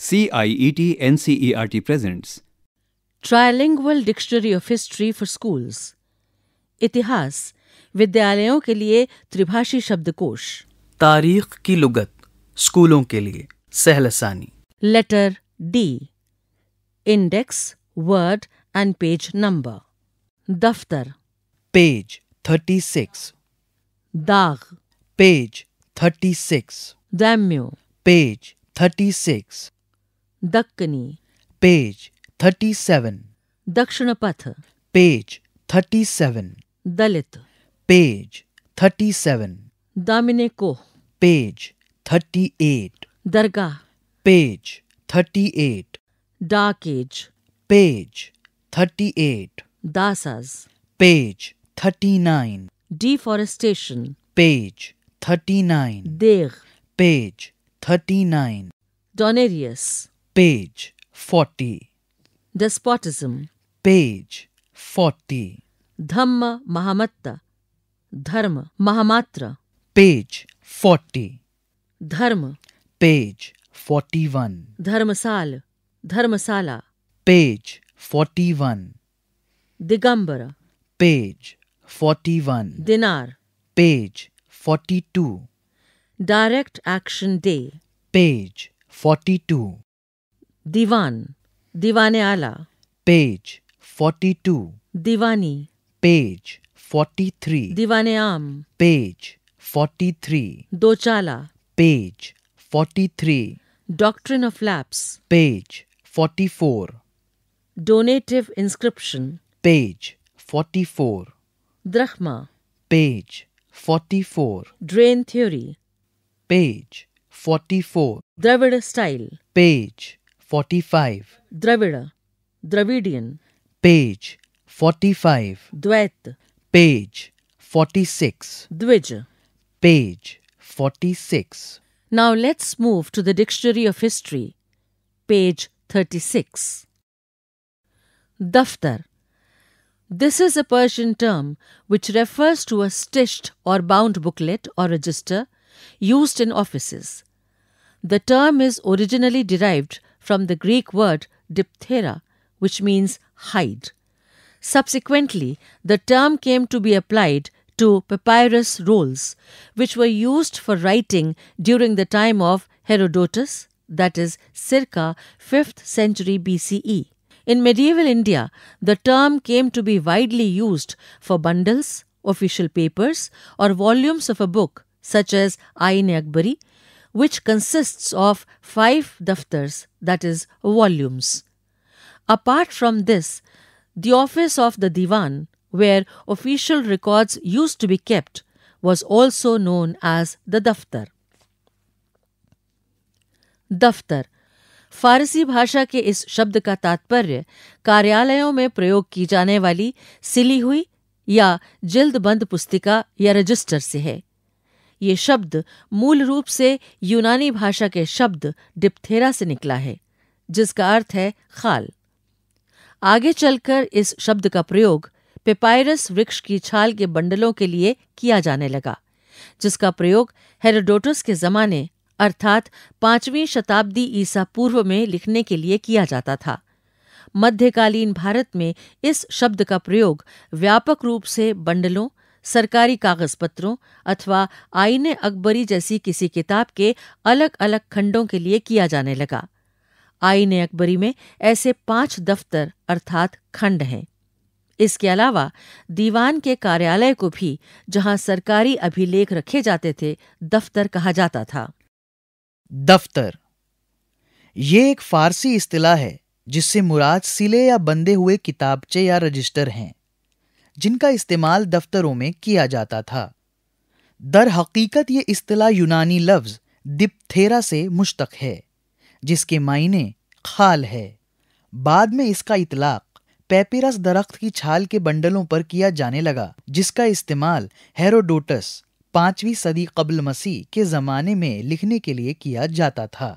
CIET NCERT presents Trilingual Dictionary of History for Schools इतिहास विद्यालयों के लिए त्रिभाषी शब्दकोश तारीख की लुगत स्कूलों के लिए सहलसानी letter D index word and page number दफ्तर पेज 36 दाग पेज 36 डैम्यू page 36 Dakhni page thirty seven Dakshin Path page thirty seven Dalit page thirty seven Damin-i Koh page thirty eight dargah page thirty eight डाकेज पेज थर्टी एट दासाज page thirty nine deforestation page thirty nine देख page thirty nine डोनेरियस page 40 despotism page 40 dhamma mahamatta dharma mahamatra page 40 dharma page 41 dharmasal dharmasala page 41 digambara page 41 dinar page 42 direct action day page 42 Diwan Diwan Ala page 42 Diwani page 43 Diwan-e Aam page 43 Dochala page 43 doctrine of lapse page 44 donative inscription page 44 drachma page 44 drain theory page 44 dravid style page 45. Dravida, Dravidian. Page 45. Dwait. Page 46. Dvij. Page 46. Now let's move to the Dictionary of History, page 36. Daftar. This is a Persian term which refers to a stitched or bound booklet or register used in offices. The term is originally derived from the Greek word diphthera, which means hide. Subsequently, the term came to be applied to papyrus rolls, which were used for writing during the time of Herodotus, that is, circa 5th century BCE. In medieval India, the term came to be widely used for bundles, official papers, or volumes of a book, such as Ayn Akbari, which consists of five daftars, that is, volumes. Apart from this, the office of the Diwan, where official records used to be kept, was also known as the daftar. Daftar. Farsi भाषा के इस शब्द का तात्पर्य कार्यालयों में प्रयोग की जाने वाली सिली हुई या जिल्द बंद पुस्तिका या रजिस्टर से है ये शब्द मूल रूप से यूनानी भाषा के शब्द डिप्थेरा से निकला है जिसका अर्थ है खाल आगे चलकर इस शब्द का प्रयोग पेपायरस वृक्ष की छाल के बंडलों के लिए किया जाने लगा जिसका प्रयोग हेरोडोटस के जमाने अर्थात पांचवीं शताब्दी ईसा पूर्व में लिखने के लिए किया जाता था मध्यकालीन भारत में इस शब्द का प्रयोग व्यापक रूप से बंडलों सरकारी कागज पत्रों अथवा आईने अकबरी जैसी किसी किताब के अलग अलग खंडों के लिए किया जाने लगा आईने अकबरी में ऐसे पांच दफ्तर अर्थात खंड हैं इसके अलावा दीवान के कार्यालय को भी जहां सरकारी अभिलेख रखे जाते थे दफ्तर कहा जाता था दफ्तर ये एक फारसी इस्तिला है जिससे मुराद सिले या बंधे हुए किताबचे या रजिस्टर हैं जिनका इस्तेमाल दफ्तरों में किया जाता था दर हकीकत ये अतला यूनानी लफ्ज़ दिप्थेरा से मुश्तक है जिसके मायने खाल है बाद में इसका इतलाक पेपिरस दरख्त की छाल के बंडलों पर किया जाने लगा जिसका इस्तेमाल हेरोडोटस पांचवी सदी कबल मसीह के ज़माने में लिखने के लिए किया जाता था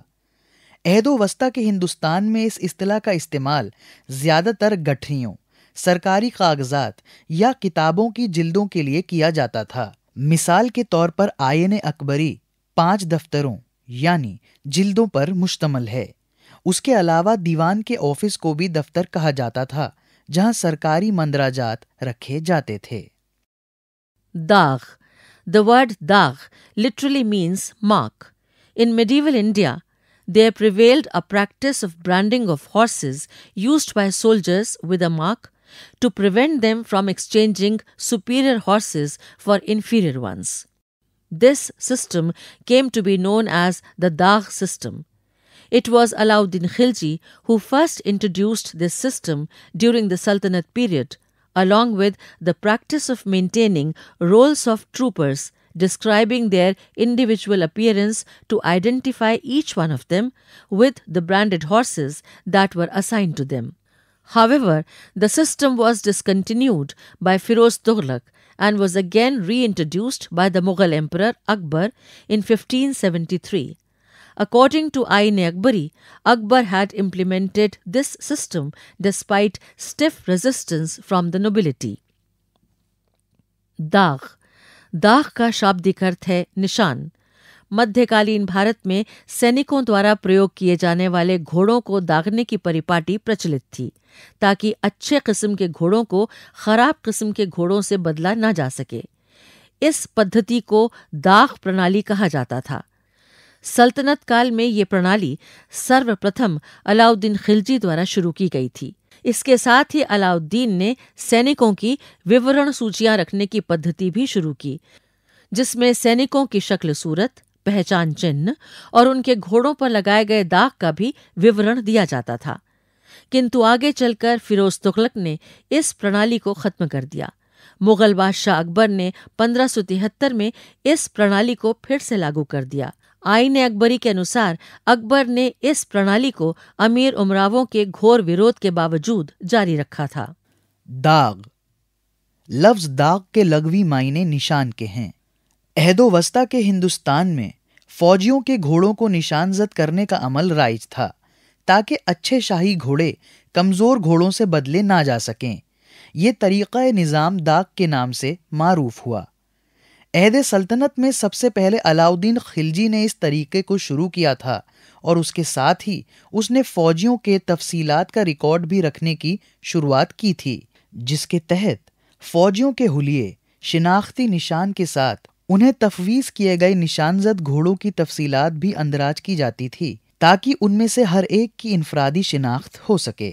अहदो वस्ता के हिंदुस्तान में इस अतलाह का इस्तेमाल ज़्यादातर गठरियों सरकारी कागजात या किताबों की जिल्दों के लिए किया जाता था मिसाल के तौर पर आयन अकबरी पांच दफ्तरों यानी जिल्दों पर मुश्तमल है उसके अलावा दीवान के ऑफिस को भी दफ्तर कहा जाता था जहां सरकारी मंदराजात रखे जाते थे dagh the word dagh literally means mark in medieval India there prevailed a practice of branding of horses used by soldiers with a mark to prevent them from exchanging superior horses for inferior ones. This system came to be known as the Dagh system. It was Alauddin Khilji who first introduced this system during the Sultanate period, along with the practice of maintaining rolls of troopers describing their individual appearance to identify each one of them with the branded horses that were assigned to them. However, the system was discontinued by Firoz Tughlaq and was again reintroduced by the Mughal Emperor Akbar in 1573. According to Ayn Akbari, Akbar had implemented this system despite stiff resistance from the nobility. दाग दाग का शाब्दिक अर्थ है निशान मध्यकालीन भारत में सैनिकों द्वारा प्रयोग किए जाने वाले घोड़ों को दागने की परिपाटी प्रचलित थी ताकि अच्छे किस्म के घोड़ों को खराब किस्म के घोड़ों से बदला न जा सके इस पद्धति को दाग प्रणाली कहा जाता था सल्तनत काल में ये प्रणाली सर्वप्रथम अलाउद्दीन खिलजी द्वारा शुरू की गई थी इसके साथ ही अलाउद्दीन ने सैनिकों की विवरण सूचियां रखने की पद्धति भी शुरू की जिसमें सैनिकों की शक्ल सूरत पहचान चिन्ह और उनके घोड़ों पर लगाए गए दाग का भी विवरण दिया जाता था किंतु आगे चलकर फिरोज तुगलक ने इस प्रणाली को खत्म कर दिया मुगल बादशाह अकबर ने पंद्रह में इस प्रणाली को फिर से लागू कर दिया आईने अकबरी के अनुसार अकबर ने इस प्रणाली को अमीर उमरावों के घोर विरोध के बावजूद जारी रखा था दाग लफ्ज दाग के लगवी मायने निशान के हैं अहदोवस्ता के हिंदुस्तान में फौजियों के घोड़ों को निशानजद करने का अमल राइज था ताकि अच्छे शाही घोड़े कमज़ोर घोड़ों से बदले ना जा सकें ये तरीक़ा निज़ाम दाग के नाम से मारूफ हुआ अहद सल्तनत में सबसे पहले अलाउद्दीन खिलजी ने इस तरीक़े को शुरू किया था और उसके साथ ही उसने फ़ौजियों के तफसीलात का रिकॉर्ड भी रखने की शुरुआत की थी जिसके तहत फ़ौजियों के हुलिये शिनाख्ती निशान के साथ उन्हें तफवीज किए गए निशानजद घोड़ों की तफसीलात भी अंदराज की जाती थी ताकि उनमें से हर एक की इनफरादी शिनाख्त हो सके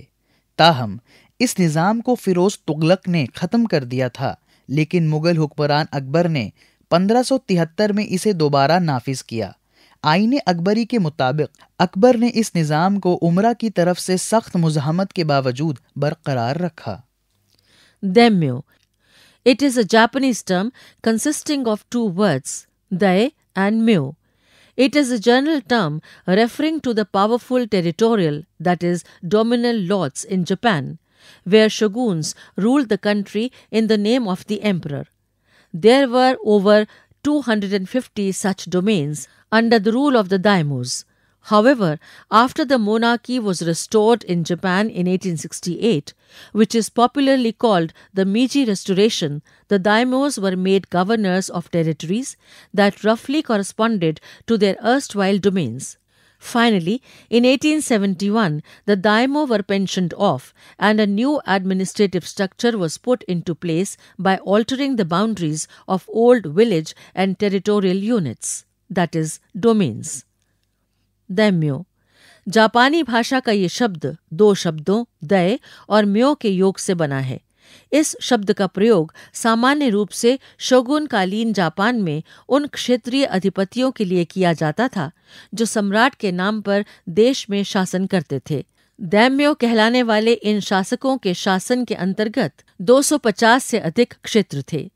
ताहम इस निज़ाम को फिरोज तुगलक ने ख़त्म कर दिया था लेकिन मुग़ल हुक्मरान अकबर ने 1573 में इसे दोबारा नाफिज किया आइन अकबरी के मुताबिक अकबर ने इस निज़ाम को उमरा की तरफ से सख्त मुजामत के बावजूद बरकरार रखा दैम्यो It is a Japanese term consisting of two words, dai and myo. It is a general term referring to the powerful territorial, that is, dominial lords in Japan, where shoguns ruled the country in the name of the emperor. There were over 250 such domains under the rule of the daimos. However, after the monarchy was restored in Japan in 1868, which is popularly called the Meiji Restoration, the daimyos were made governors of territories that roughly corresponded to their erstwhile domains. Finally, in 1871, the daimyo were pensioned off and a new administrative structure was put into place by altering the boundaries of old village and territorial units, that is, domains. दैम्यो जापानी भाषा का ये शब्द दो शब्दों दय और म्यो के योग से बना है इस शब्द का प्रयोग सामान्य रूप से शोगुनकालीन जापान में उन क्षेत्रीय अधिपतियों के लिए किया जाता था जो सम्राट के नाम पर देश में शासन करते थे दैम्यो कहलाने वाले इन शासकों के शासन के अंतर्गत 250 से अधिक क्षेत्र थे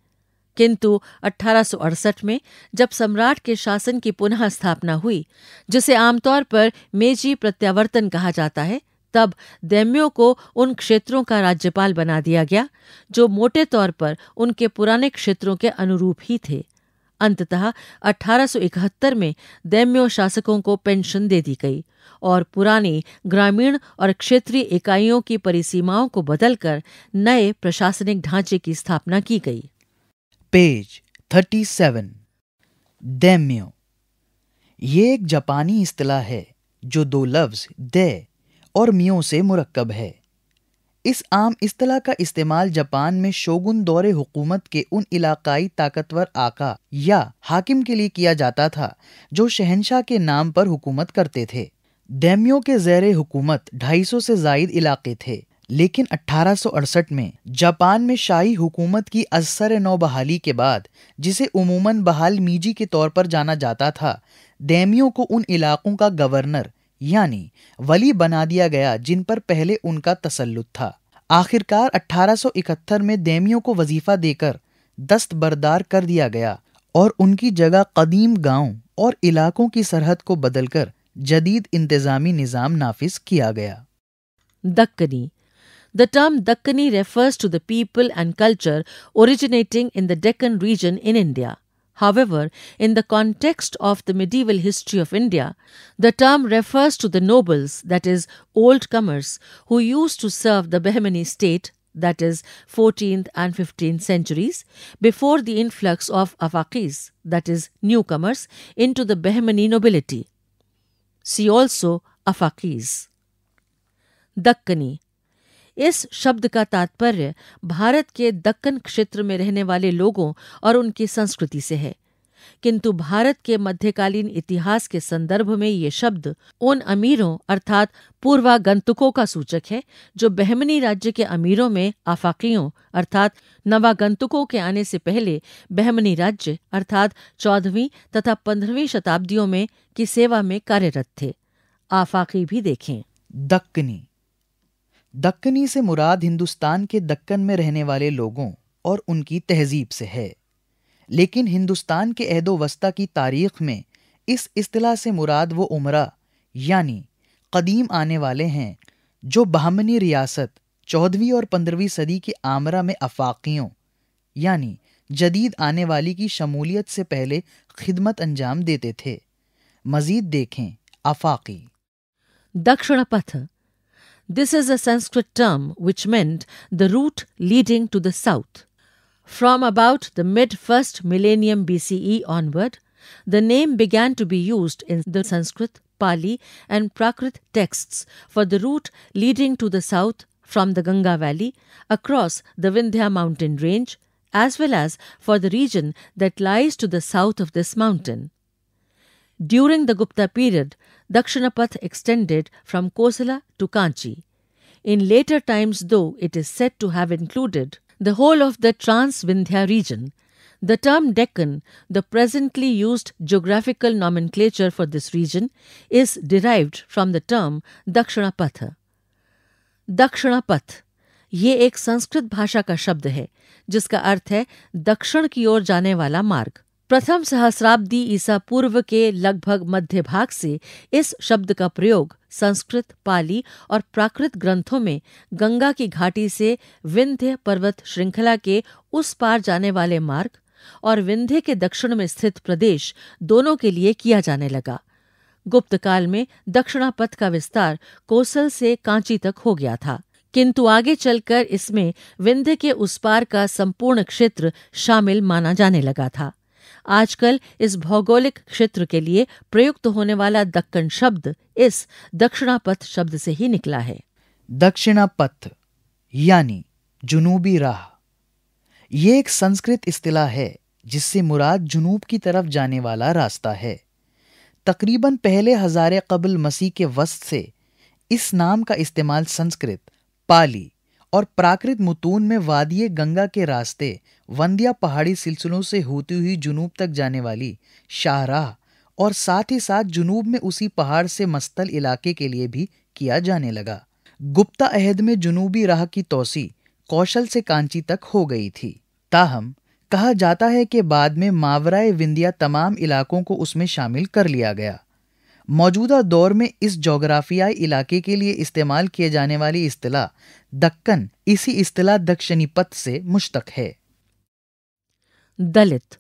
किंतु 1868 में जब सम्राट के शासन की पुनः स्थापना हुई जिसे आमतौर पर मेजी प्रत्यावर्तन कहा जाता है तब दैम्यों को उन क्षेत्रों का राज्यपाल बना दिया गया जो मोटे तौर पर उनके पुराने क्षेत्रों के अनुरूप ही थे अंततः 1871 में दैम्यो शासकों को पेंशन दे दी गई और पुरानी ग्रामीण और क्षेत्रीय इकाइयों की परिसीमाओं को बदलकर नए प्रशासनिक ढांचे की स्थापना की गई पेज थर्टी सेवन दैम्यो ये एक जापानी इस्तलाह है जो दो लफ्ज़ दे और मियो से मुरक्कब है इस आम अतलाह का इस्तेमाल जापान में शोगुन दौरे हुकूमत के उन इलाकाई ताकतवर आका या हाकिम के लिए किया जाता था जो शहनशाह के नाम पर हुकूमत करते थे दैम्यों के जैर हुकूमत 250 से जायद इलाके थे लेकिन 1868 में जापान में शाही हुकूमत की असर नौ बहाली के बाद जिसे उमूमन बहाल मीजी के तौर पर जाना जाता था दैमियों को उन इलाकों का गवर्नर यानी वली बना दिया गया जिन पर पहले उनका तसल्लुत था आखिरकार 1871 में दैमियों को वजीफा देकर दस्तबरदार कर दिया गया और उनकी जगह कदीम गांव और इलाकों की सरहद को बदलकर जदीद इंतजामी निज़ाम नाफिज किया गया Deccani The term Dakkani refers to the people and culture originating in the Deccan region in India. However, in the context of the medieval history of India, the term refers to the nobles, that is, old comers, who used to serve the Bahmani state, that is, 14th and 15th centuries, before the influx of Afaqis, that is, newcomers, into the Bahmani nobility. See also Afaqis. Dakkani इस शब्द का तात्पर्य भारत के दक्कन क्षेत्र में रहने वाले लोगों और उनकी संस्कृति से है किंतु भारत के मध्यकालीन इतिहास के संदर्भ में ये शब्द उन अमीरों अर्थात पूर्वागंतुकों का सूचक है जो बहमनी राज्य के अमीरों में आफाकियों अर्थात नवागंतुकों के आने से पहले बहमनी राज्य अर्थात चौदहवीं तथा पंद्रहवीं शताब्दियों में की सेवा में कार्यरत थे आफाकी भी देखें दक्कनी दक्कनी से मुराद हिंदुस्तान के दक्कन में रहने वाले लोगों और उनकी तहजीब से है लेकिन हिंदुस्तान के अहदो वस्ता की तारीख में इस अतलाह से मुराद वो उमरा यानी कदीम आने वाले हैं जो बहमनी रियासत चौदहवीं और पंद्रहवीं सदी के आमरा में अफाकियों यानी जदीद आने वाली की शमूलियत से पहले खिदमत अंजाम देते थे मजीद देखें अफाकी दक्षिण पथ This is a Sanskrit term which meant the route leading to the south. From about the mid 1st millennium BCE onward, the name began to be used in the Sanskrit, Pali, and Prakrit texts for the route leading to the south from the Ganga Valley across the Vindhya mountain range, as well as for the region that lies to the south of this mountain. During the Gupta period, Dakshinapath extended from Kosala to Kanchi. In later times, though, it is said to have included the whole of the Trans-Vindhya region. The term Deccan, the presently used geographical nomenclature for this region, is derived from the term Dakshinapath. Dakshinapath, ये एक संस्कृत भाषा का शब्द है जिसका अर्थ है दक्षिण की ओर जाने वाला मार्ग प्रथम सहस्राब्दी ईसा पूर्व के लगभग मध्य भाग से इस शब्द का प्रयोग संस्कृत पाली और प्राकृत ग्रंथों में गंगा की घाटी से विंध्य पर्वत श्रृंखला के उस पार जाने वाले मार्ग और विंध्य के दक्षिण में स्थित प्रदेश दोनों के लिए किया जाने लगा गुप्त काल में पथ का विस्तार कोसल से कांची तक हो गया था किंतु आगे चलकर इसमें विंध्य के उस पार का संपूर्ण क्षेत्र शामिल माना जाने लगा था आजकल इस भौगोलिक क्षेत्र के लिए प्रयुक्त होने वाला दक्कन शब्द इस दक्षिणापथ शब्द से ही निकला है दक्षिणापथ यानी जुनूबी राह ये एक संस्कृत इस्तलाह है जिससे मुराद जुनूब की तरफ जाने वाला रास्ता है तकरीबन पहले हजारे कबल मसीह के वस्त से इस नाम का इस्तेमाल संस्कृत पाली और प्राकृत मुतून में वादिय गंगा के रास्ते वंदिया पहाड़ी सिलसिलों से होती हुई जुनूब तक जाने वाली शाहराह और साथ ही साथ जुनूब में उसी पहाड़ से मस्तल इलाके के लिए भी किया जाने लगा गुप्ता अहद में जुनूबी राह की तोसी कौशल से कांची तक हो गई थी ताहम कहा जाता है कि बाद में मावराए विंदिया तमाम इलाकों को उसमें शामिल कर लिया गया मौजूदा दौर में इस जोग्राफियाई इलाके के लिए इस्तेमाल किए जाने वाली अतलाह दक्कन इसी इस्तला दक्षिणी पथ से मुश्तक है दलित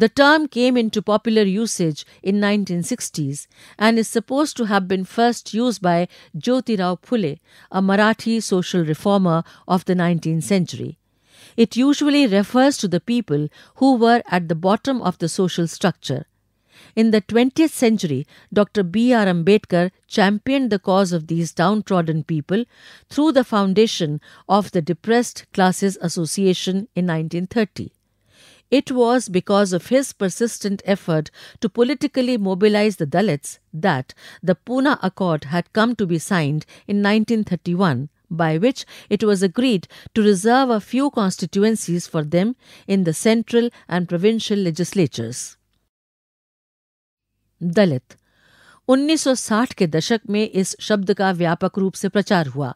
The term came into popular usage in 1960s and is supposed to have been first used by Jyotirao Phule, a Marathi social reformer of the 19th century. It usually refers to the people who were at the bottom of the social structure, In the 20th century, Dr. B. R. Ambedkar championed the cause of these downtrodden people through the foundation of the Depressed Classes Association in 1930. It was because of his persistent effort to politically mobilize the Dalits that the Pune Accord had come to be signed in 1931, by which it was agreed to reserve a few constituencies for them in the central and provincial legislatures. दलित 1960 के दशक में इस शब्द का व्यापक रूप से प्रचार हुआ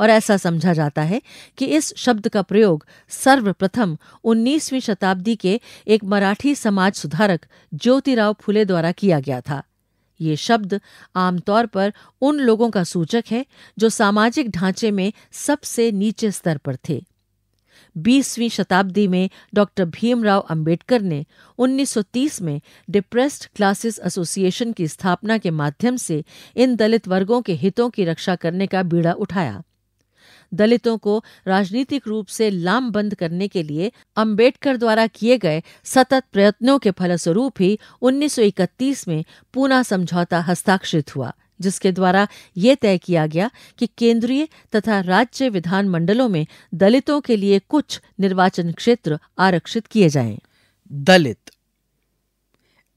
और ऐसा समझा जाता है कि इस शब्द का प्रयोग सर्वप्रथम 19वीं शताब्दी के एक मराठी समाज सुधारक ज्योतिराव फुले द्वारा किया गया था ये शब्द आमतौर पर उन लोगों का सूचक है जो सामाजिक ढांचे में सबसे नीचे स्तर पर थे बीसवीं शताब्दी में डॉक्टर भीमराव अंबेडकर ने 1930 में डिप्रेस्ड क्लासेस एसोसिएशन की स्थापना के माध्यम से इन दलित वर्गों के हितों की रक्षा करने का बीड़ा उठाया दलितों को राजनीतिक रूप से लामबंद करने के लिए अंबेडकर द्वारा किए गए सतत प्रयत्नों के फलस्वरूप ही 1931 में पूना समझौता हस्ताक्षरित हुआ जिसके द्वारा ये तय किया गया कि केंद्रीय तथा राज्य विधानमंडलों में दलितों के लिए कुछ निर्वाचन क्षेत्र आरक्षित किए जाएं। दलित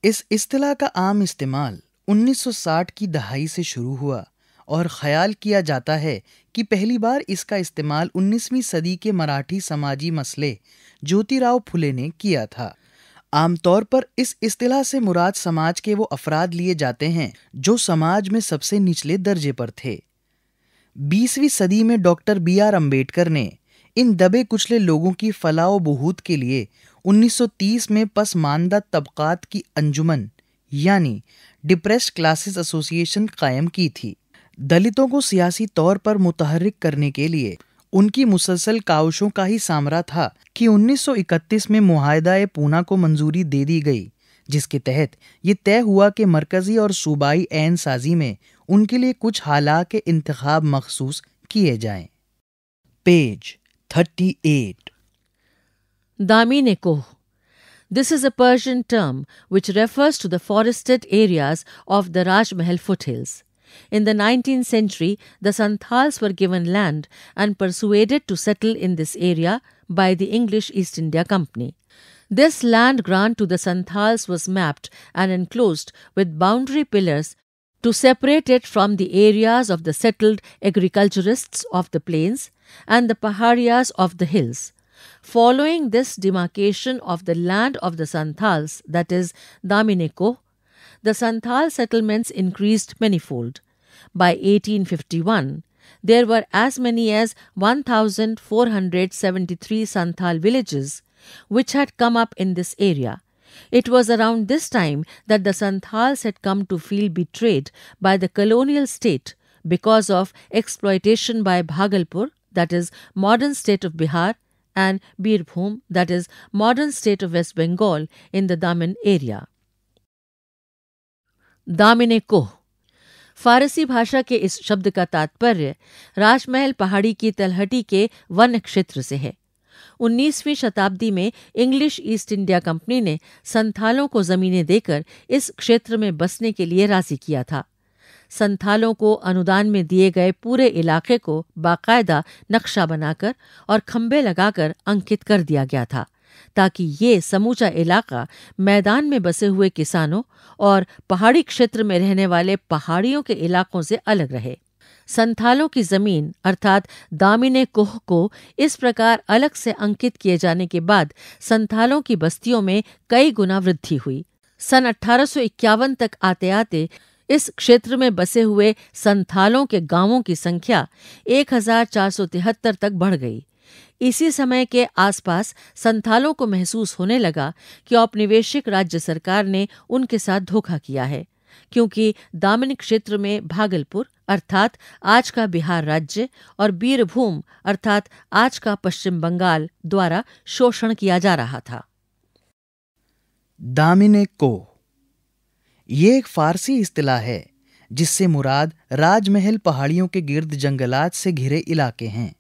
इस इस्तेला का आम इस्तेमाल 1960 की दहाई से शुरू हुआ और ख्याल किया जाता है कि पहली बार इसका इस्तेमाल 19वीं सदी के मराठी समाजी मसले ज्योतिराव फुले ने किया था आमतौर पर इस अतलाह से मुराद समाज के वो अफराद लिए जाते हैं जो समाज में सबसे निचले दर्जे पर थे बीसवीं सदी में डॉक्टर बी आर अम्बेडकर ने इन दबे कुचले लोगों की फलाह बहूत के लिए 1930 में पसमानदा तबकात की अंजुमन यानी डिप्रेस्ड क्लासेस एसोसिएशन कायम की थी दलितों को सियासी तौर पर मुतहरक करने के लिए उनकी मुसलसल काविशों का ही सामरा था कि 1931 में मुहिदा पूना को मंजूरी दे दी गई जिसके तहत ये तय हुआ कि मरकज़ी और सूबाई एन साजी में उनके लिए कुछ हालात के इंतखब मखसूस किए जाएं। Page 38 Damin-i Koh is a Persian term which refers to the forested areas of the Rajmahal foothills In the 19th century, the Santhals were given land and persuaded to settle in this area by the English East India Company. This land grant to the Santhals was mapped and enclosed with boundary pillars to separate it from the areas of the settled agriculturists of the plains and the Paharias of the hills. Following this demarcation of the land of the Santhals, that is, Damineko, the Santhal settlements increased manifold by 1851, there were as many as 1,473 Santhal villages which had come up in this area. It was around this time that the Santhals had come to feel betrayed by the colonial state because of exploitation by Bhagalpur, that is, modern state of Bihar, and Birbhum, that is, modern state of West Bengal, in the Daman area. Damine Koh Farsi भाषा के इस शब्द का तात्पर्य राजमहल पहाड़ी की तलहटी के वन क्षेत्र से है 19वीं शताब्दी में इंग्लिश ईस्ट इंडिया कंपनी ने संथालों को जमीनें देकर इस क्षेत्र में बसने के लिए राजी किया था संथालों को अनुदान में दिए गए पूरे इलाके को बाकायदा नक्शा बनाकर और खम्भे लगाकर अंकित कर दिया गया था ताकि ये समूचा इलाका मैदान में बसे हुए किसानों और पहाड़ी क्षेत्र में रहने वाले पहाड़ियों के इलाकों से अलग रहे संथालों की जमीन अर्थात दामिने कोह को इस प्रकार अलग से अंकित किए जाने के बाद संथालों की बस्तियों में कई गुना वृद्धि हुई सन 1851 तक आते आते इस क्षेत्र में बसे हुए संथालों के गांवों की संख्या एक तक बढ़ गई इसी समय के आसपास संथालों को महसूस होने लगा कि औपनिवेशिक राज्य सरकार ने उनके साथ धोखा किया है क्योंकि दामिनी क्षेत्र में भागलपुर अर्थात आज का बिहार राज्य और बीरभूम अर्थात आज का पश्चिम बंगाल द्वारा शोषण किया जा रहा था दामिने को ये एक फारसी इस्तिला है जिससे मुराद राजमहल पहाड़ियों के गिर्द जंगलात से घिरे इलाके हैं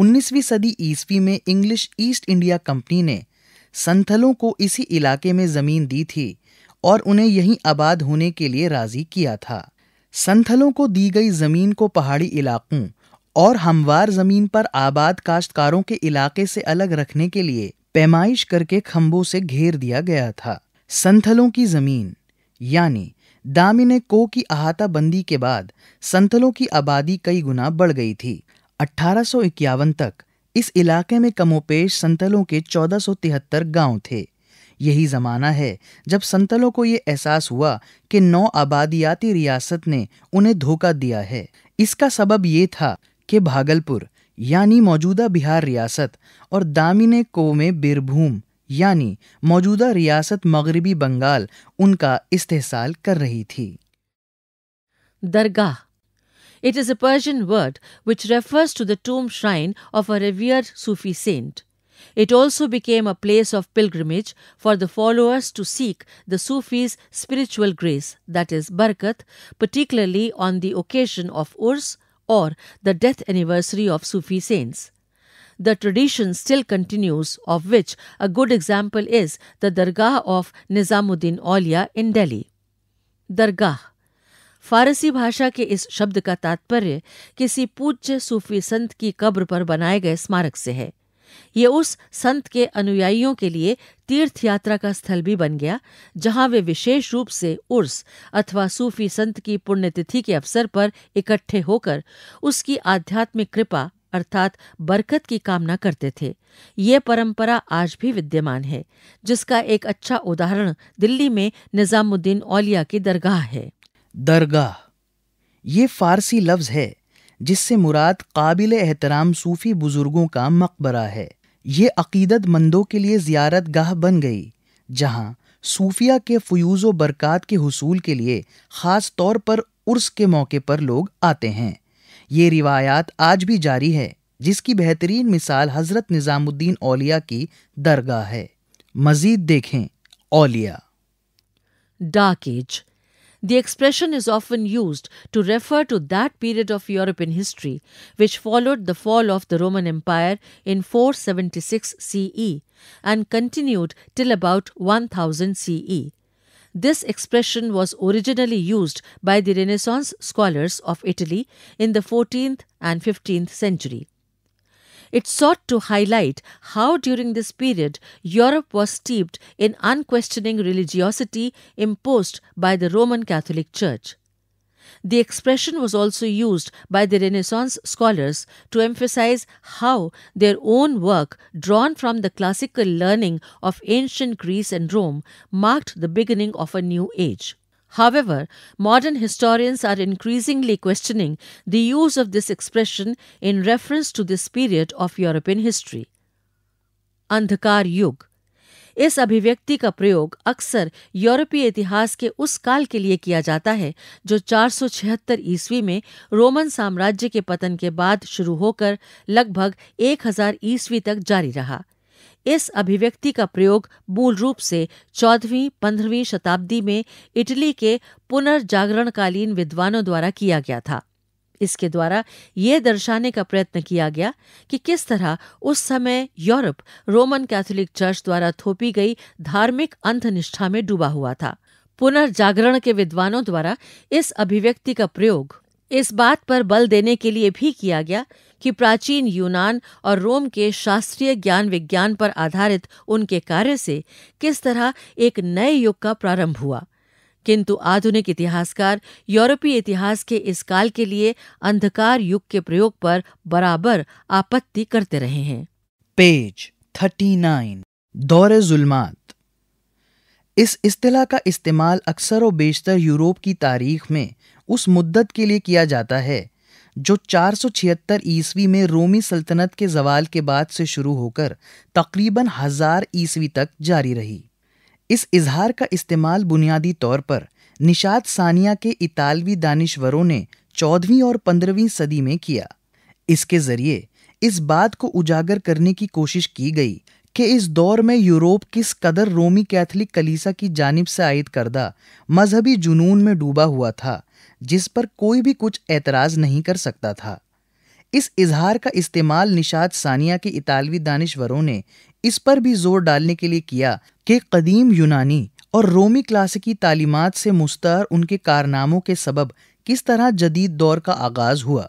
19वीं सदी ईस्वी में इंग्लिश ईस्ट इंडिया कंपनी ने संथलों को इसी इलाके में जमीन दी थी और उन्हें यहीं आबाद होने के लिए राजी किया था संथलों को दी गई जमीन को पहाड़ी इलाकों और हमवार जमीन पर आबाद काश्तकारों के इलाके से अलग रखने के लिए पैमाइश करके खम्बों से घेर दिया गया था संथलों की जमीन यानी दामिने को की अहाता बंदी के बाद संथलों की आबादी कई गुना बढ़ गई थी अट्ठारह तक इस इलाके में कमोपेश संतलों के चौदह गांव थे यही ज़माना है जब संतलों को ये एहसास हुआ कि नौ आबादियाती रियासत ने उन्हें धोखा दिया है इसका सबब ये था कि भागलपुर यानी मौजूदा बिहार रियासत और दामिने को में बीरभूम यानी मौजूदा रियासत मगरबी बंगाल उनका इस्तेसाल कर रही थी दरगाह It is a Persian word which refers to the tomb shrine of a revered Sufi saint. It also became a place of pilgrimage for the followers to seek the Sufis' spiritual grace, that is, barakat, particularly on the occasion of Urs or the death anniversary of Sufi saints. The tradition still continues, of which a good example is the Dargah of Nizamuddin Aulia in Delhi. Dargah फारसी भाषा के इस शब्द का तात्पर्य किसी पूज्य सूफी संत की कब्र पर बनाए गए स्मारक से है ये उस संत के अनुयायियों के लिए तीर्थ यात्रा का स्थल भी बन गया जहां वे विशेष रूप से उर्स अथवा सूफी संत की पुण्यतिथि के अवसर पर इकट्ठे होकर उसकी आध्यात्मिक कृपा अर्थात बरकत की कामना करते थे ये परंपरा आज भी विद्यमान है जिसका एक अच्छा उदाहरण दिल्ली में निजामुद्दीन औलिया की दरगाह है दरगाह ये फ़ारसी लफ्ज़ है जिससे मुराद काबिल एहतराम सूफ़ी बुज़ुर्गों का मकबरा है ये अकीदत मंदों के लिए ज़ियारत गाह बन गई जहाँ सूफिया के फ्यूज़ व बरक़ात के हसूल के लिए ख़ास तौर पर उर्स के मौके पर लोग आते हैं ये रिवायात आज भी जारी है जिसकी बेहतरीन मिसाल हज़रत निज़ामुद्दीन ओलिया की दरगाह है मज़ीद देखें ओलिया डाकेज The expression is often used to refer to that period of European history which followed the fall of the Roman Empire in 476 CE and continued till about 1000 CE. This expression was originally used by the Renaissance scholars of Italy in the 14th and 15th century. It sought to highlight how during this period Europe was steeped in unquestioning religiosity imposed by the Roman Catholic Church. The expression was also used by the Renaissance scholars to emphasize how their own work, drawn from the classical learning of ancient Greece and Rome, marked the beginning of a new age. However, modern historians are increasingly questioning the use of this expression in reference to this period of European history. अंधकार युग इस अभिव्यक्ति का प्रयोग अक्सर यूरोपीय इतिहास के उस काल के लिए किया जाता है जो 476 ईसवी में रोमन साम्राज्य के पतन के बाद शुरू होकर लगभग 1000 ईसवी तक जारी रहा इस अभिव्यक्ति का प्रयोग मूल रूप से चौदहवीं पंद्रहवीं शताब्दी में इटली के पुनर्जागरणकालीन विद्वानों द्वारा किया गया था इसके द्वारा यह दर्शाने का प्रयत्न किया गया कि किस तरह उस समय यूरोप रोमन कैथोलिक चर्च द्वारा थोपी गई धार्मिक अंधनिष्ठा में डूबा हुआ था पुनर्जागरण के विद्वानों द्वारा इस अभिव्यक्ति का प्रयोग इस बात पर बल देने के लिए भी किया गया कि प्राचीन यूनान और रोम के शास्त्रीय ज्ञान विज्ञान पर आधारित उनके कार्य से किस तरह एक नए युग का प्रारंभ हुआ किंतु आधुनिक इतिहासकार यूरोपीय इतिहास के इस काल के लिए अंधकार युग के प्रयोग पर बराबर आपत्ति करते रहे हैं पेज थर्टी नाइन दौरे जुल्मात इस इस्तेला का इस्तेमाल अक्सर व बेशतर यूरोप की तारीख में उस मुद्दत के लिए किया जाता है जो 476 ईस्वी में रोमी सल्तनत के जवाल के बाद से शुरू होकर तकरीबन हजार ईस्वी तक जारी रही इस इजहार का इस्तेमाल बुनियादी तौर पर निशाद सानिया के इतालवी दानिशवरों ने चौदहवीं और पंद्रहवीं सदी में किया इसके जरिए इस बात को उजागर करने की कोशिश की गई कि इस दौर में यूरोप किस कदर रोमी कैथलिक कलीसा की जानब से आयद करदा मजहबी जुनून में डूबा हुआ था जिस पर कोई भी कुछ एतराज़ नहीं कर सकता था इस इजहार का इस्तेमाल निशाद सानिया के इतालवी दानश्वरों ने इस पर भी जोर डालने के लिए किया कि कदीम यूनानी और रोमी क्लासिकी तालीमत से मुस्तर उनके कारनामों के सबब किस तरह जदीद दौर का आगाज़ हुआ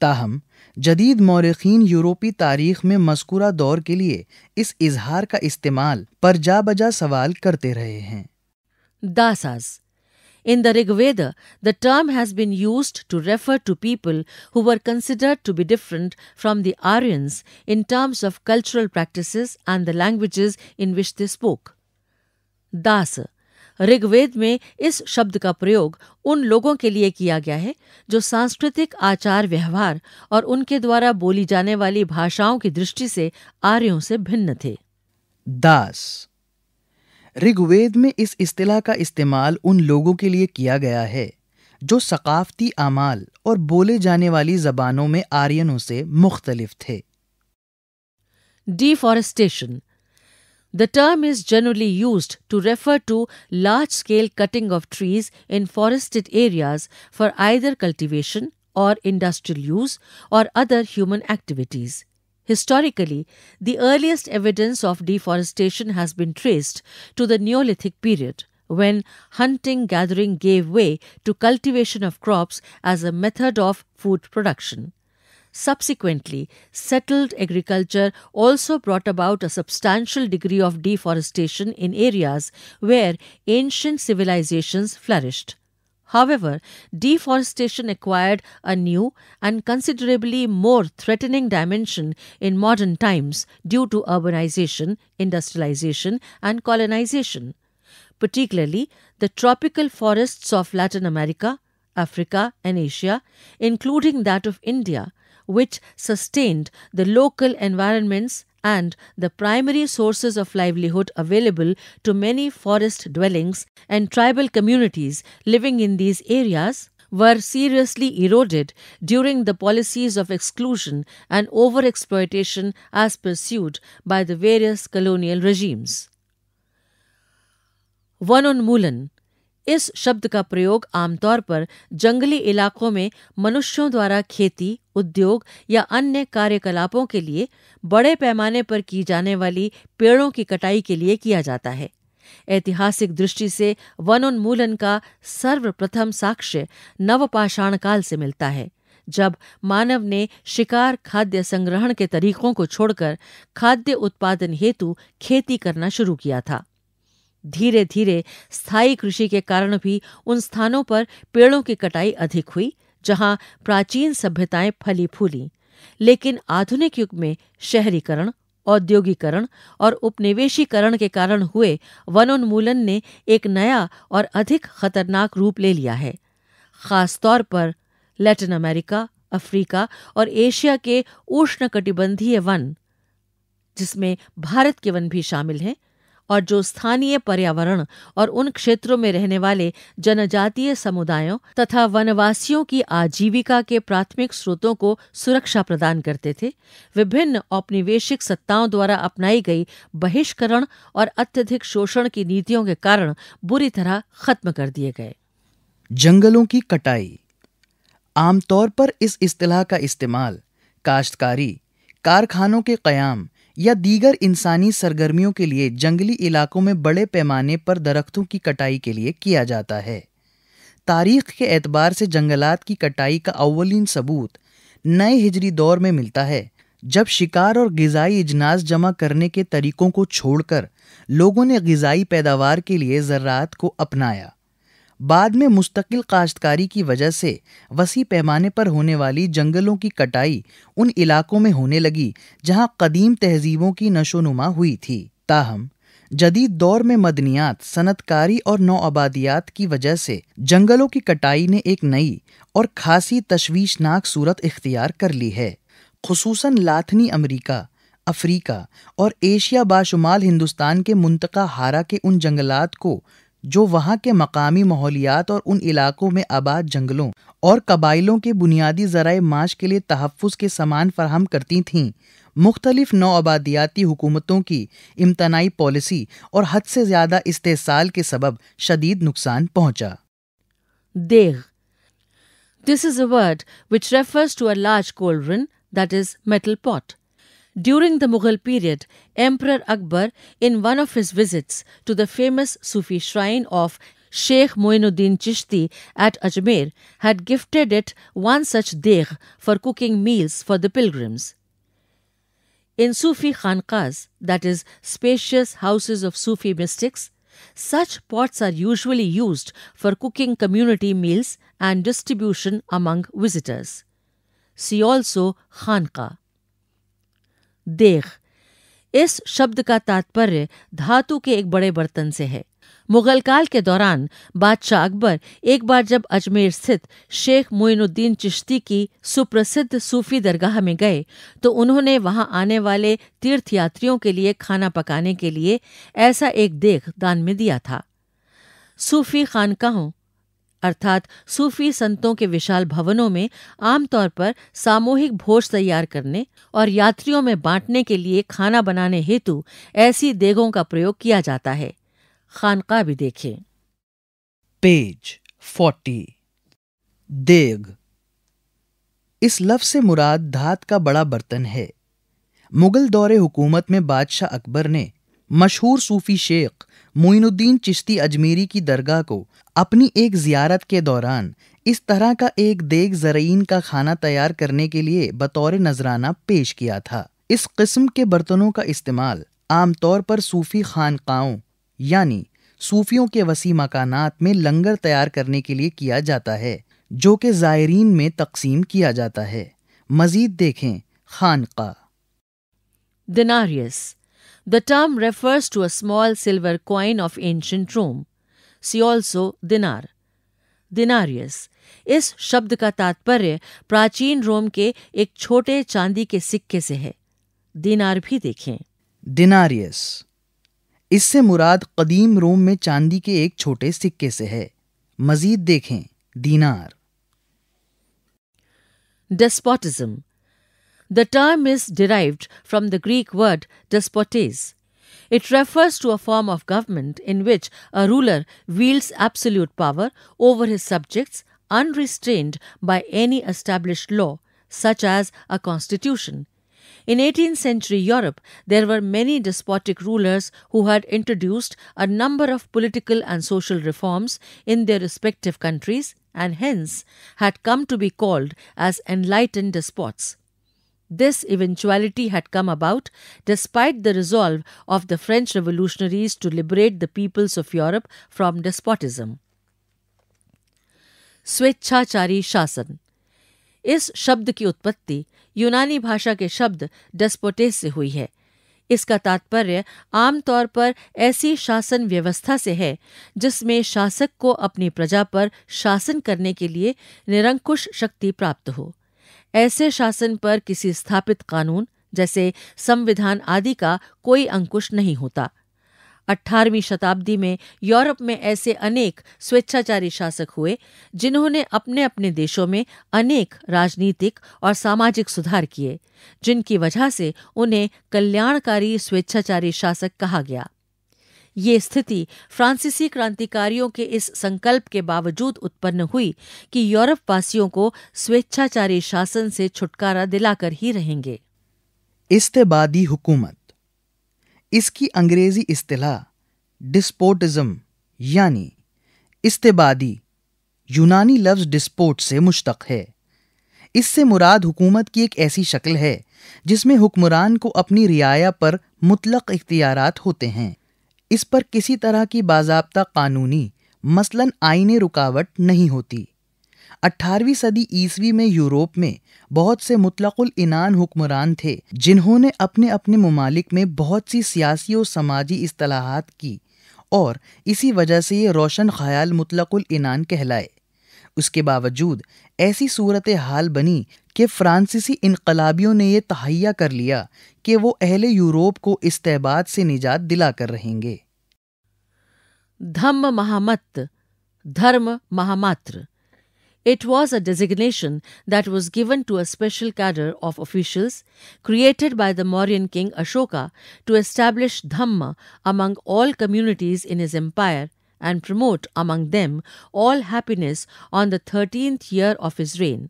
ताहम जदीद मौरखीन यूरोपी तारीख में मस्कुरा दौर के लिए इस इजहार का इस्तेमाल पर जा बजा सवाल करते रहे हैं दासाज In the Rigveda, the term has been used to refer to people who were considered to be different from the Aryans in terms of cultural practices and the languages in which they spoke. Das Rigveda में इस शब्द का प्रयोग उन लोगों के लिए किया गया है जो सांस्कृतिक आचार व्यवहार और उनके द्वारा बोली जाने वाली भाषाओं की दृष्टि से आर्यों से भिन्न थे दास ऋग्वेद में इस अतलाह का इस्तेमाल उन लोगों के लिए किया गया है जो सकाफती आमाल और बोले जाने वाली जबानों में आर्यनों से मुख्तलिफ थे deforestation the term is generally use to refer to large scale cutting of trees in forested areas for either cultivation और इंडस्ट्रियल यूज और other human activities Historically, the earliest evidence of deforestation has been traced to the Neolithic period, when hunting gathering gave way to cultivation of crops as a method of food production. Subsequently, settled agriculture also brought about a substantial degree of deforestation in areas where ancient civilizations flourished. However, deforestation acquired a new and considerably more threatening dimension in modern times due to urbanization, industrialization, and colonization, particularly the tropical forests of Latin America, Africa, and Asia, including that of India, which sustained the local environments and the primary sources of livelihood available to many forest dwellings and tribal communities living in these areas were seriously eroded during the policies of exclusion and overexploitation as pursued by the various colonial regimes. One on Mulan, इस शब्द का प्रयोग आमतौर पर जंगली इलाकों में मनुष्यों द्वारा खेती उद्योग या अन्य कार्यकलापों के लिए बड़े पैमाने पर की जाने वाली पेड़ों की कटाई के लिए किया जाता है ऐतिहासिक दृष्टि से वनोन्मूलन का सर्वप्रथम साक्ष्य नवपाषाण काल से मिलता है जब मानव ने शिकार खाद्य संग्रहण के तरीकों को छोड़कर खाद्य उत्पादन हेतु खेती करना शुरू किया था धीरे धीरे स्थायी कृषि के कारण भी उन स्थानों पर पेड़ों की कटाई अधिक हुई जहां प्राचीन सभ्यताएं फली फूली लेकिन आधुनिक युग में शहरीकरण औद्योगिकरण और उपनिवेशीकरण के कारण हुए वनोन्मूलन ने एक नया और अधिक खतरनाक रूप ले लिया है खासतौर पर लैटिन अमेरिका अफ्रीका और एशिया के उष्णकटिबंधीय वन जिसमें भारत के वन भी शामिल हैं और जो स्थानीय पर्यावरण और उन क्षेत्रों में रहने वाले जनजातीय समुदायों तथा वनवासियों की आजीविका के प्राथमिक स्रोतों को सुरक्षा प्रदान करते थे विभिन्न औपनिवेशिक सत्ताओं द्वारा अपनाई गई बहिष्करण और अत्यधिक शोषण की नीतियों के कारण बुरी तरह खत्म कर दिए गए जंगलों की कटाई आमतौर पर इस इस्तेलाह का इस्तेमाल काश्तकारी कारखानों के कयाम या दीगर इंसानी सरगर्मियों के लिए जंगली इलाकों में बड़े पैमाने पर दरख्तों की कटाई के लिए किया जाता है तारीख के एतबार से जंगलात की कटाई का अवलिन सबूत नए हिजरी दौर में मिलता है जब शिकार और गज़ाई इजनास जमा करने के तरीकों को छोड़कर लोगों ने गज़ाई पैदावार के लिए ज़रात को अपनाया बाद में मुस्तकिल काश्तकारी की वजह से वसी पैमाने पर होने वाली जंगलों की कटाई उन इलाकों में होने लगी जहां कदीम तहजीबों की नशोनुमा हुई थी ताहम जदीद दौर में मदनियात सनतकारी और नौआबादियात की वजह से जंगलों की कटाई ने एक नई और खासी तश्वीशनाक सूरत इख्तियार कर ली है खसूस लाथनी अमरीका अफ्रीका और एशिया बाशुमाल हिंदुस्तान के मुंतका हारा के उन जंगलात को जो वहाँ के मकामी माहौलियात और उन इलाकों में आबाद जंगलों और कबाइलों के बुनियादी ज़राए माश के लिए तहफ़ के सामान फराहम करती थीं मुख्तलिफ नौ आबादियाती हुकूमतों की इम्तनाई पॉलिसी और हद से ज़्यादा इस्तेसाल के सबब शदीद नुकसान पहुँचा deg this is a word which refers to a large cauldron that is metal pot During the Mughal period, Emperor Akbar, in one of his visits to the famous Sufi shrine of Sheikh Moinuddin Chishti at Ajmer, had gifted it one such degh for cooking meals for the pilgrims. In Sufi khanqas, that is, spacious houses of Sufi mystics, such pots are usually used for cooking community meals and distribution among visitors. See also Khanqa. देख इस शब्द का तात्पर्य धातु के एक बड़े बर्तन से है मुगल काल के दौरान बादशाह अकबर एक बार जब अजमेर स्थित शेख मोइनुद्दीन चिश्ती की सुप्रसिद्ध सूफी दरगाह में गए तो उन्होंने वहां आने वाले तीर्थयात्रियों के लिए खाना पकाने के लिए ऐसा एक देख दान में दिया था सूफी खानकाहों अर्थात सूफी संतों के विशाल भवनों में आमतौर पर सामूहिक भोज तैयार करने और यात्रियों में बांटने के लिए खाना बनाने हेतु ऐसी देगों का प्रयोग किया जाता है खानका भी देखें पेज फोर्टी देग इस लफ्ज से मुराद धात का बड़ा बर्तन है मुगल दौरे हुकूमत में बादशाह अकबर ने मशहूर सूफी शेख मोइनुद्दीन चिश्ती अजमेरी की दरगाह को अपनी एक जियारत के दौरान इस तरह का एक देग जरईन का खाना तैयार करने के लिए बतौर नजराना पेश किया था इस किस्म के बर्तनों का इस्तेमाल आमतौर पर सूफी खानकाओं यानी सूफियों के वसी मकानात में लंगर तैयार करने के लिए किया जाता है जो कि ज़ायरीन में तकसीम किया जाता है मज़ीद देखें खानका denarius the term refers to a small silver coin of ancient Rome see also dinar denarius इस शब्द का तात्पर्य प्राचीन रोम के एक छोटे चांदी के सिक्के से है दिनार भी देखें दिनारियस इससे मुराद कदीम रोम में चांदी के एक छोटे सिक्के से है मजीद देखें दीनार despotism the term is derived from the Greek word despotes, It refers to a form of government in which a ruler wields absolute power over his subjects unrestrained by any established law, such as a constitution. In 18th century Europe, there were many despotic rulers who had introduced a number of political and social reforms in their respective countries and hence had come to be called as enlightened despots. This eventuality had come about despite the resolve of the French revolutionaries to liberate the peoples of Europe from despotism. स्वेच्छाचारी शासन इस शब्द की उत्पत्ति यूनानी भाषा के शब्द डेस्पोटेस से हुई है इसका तात्पर्य आमतौर पर ऐसी शासन व्यवस्था से है जिसमें शासक को अपनी प्रजा पर शासन करने के लिए निरंकुश शक्ति प्राप्त हो ऐसे शासन पर किसी स्थापित कानून जैसे संविधान आदि का कोई अंकुश नहीं होता अट्ठारहवीं शताब्दी में यूरोप में ऐसे अनेक स्वेच्छाचारी शासक हुए जिन्होंने अपने अपने देशों में अनेक राजनीतिक और सामाजिक सुधार किए जिनकी वजह से उन्हें कल्याणकारी स्वेच्छाचारी शासक कहा गया ये स्थिति फ्रांसीसी क्रांतिकारियों के इस संकल्प के बावजूद उत्पन्न हुई कि यूरोप वासियों को स्वेच्छाचारी शासन से छुटकारा दिलाकर ही रहेंगे इस्तेबादी हुकूमत इसकी अंग्रेजी इस्तेला डिस्पोटिज्म यानी इस्तेबादी यूनानी लफ्ज डिस्पोट से मुश्तक है इससे मुराद हुकूमत की एक ऐसी शक्ल है जिसमें हुक्मरान को अपनी रियाया पर मुतलक इख्तियार होते हैं इस पर किसी तरह की बाजाबता कानूनी मसलन आईने रुकावट नहीं होती 18वीं सदी ईस्वी में यूरोप में बहुत से मुतलकुल इनान हुक्मरान थे जिन्होंने अपने अपने ममालिक में बहुत सी सियासी और समाजी असलाहत की और इसी वजह से ये रोशन ख्याल मुतलकुल इनान कहलाए उसके बावजूद ऐसी सूरत हाल बनी कि फ्रांसीसी इनकलाबियों ने यह तहैया कर लिया कि वो अहले यूरोप को इस से निजात दिला कर रहेंगे dhamma mahamatta dharma mahamatra it was a designation that was given to a special cadre of officials created by the Mauryan king Ashoka to establish dhamma among all communities in his empire and promote among them all happiness on the thirteenth year of his reign.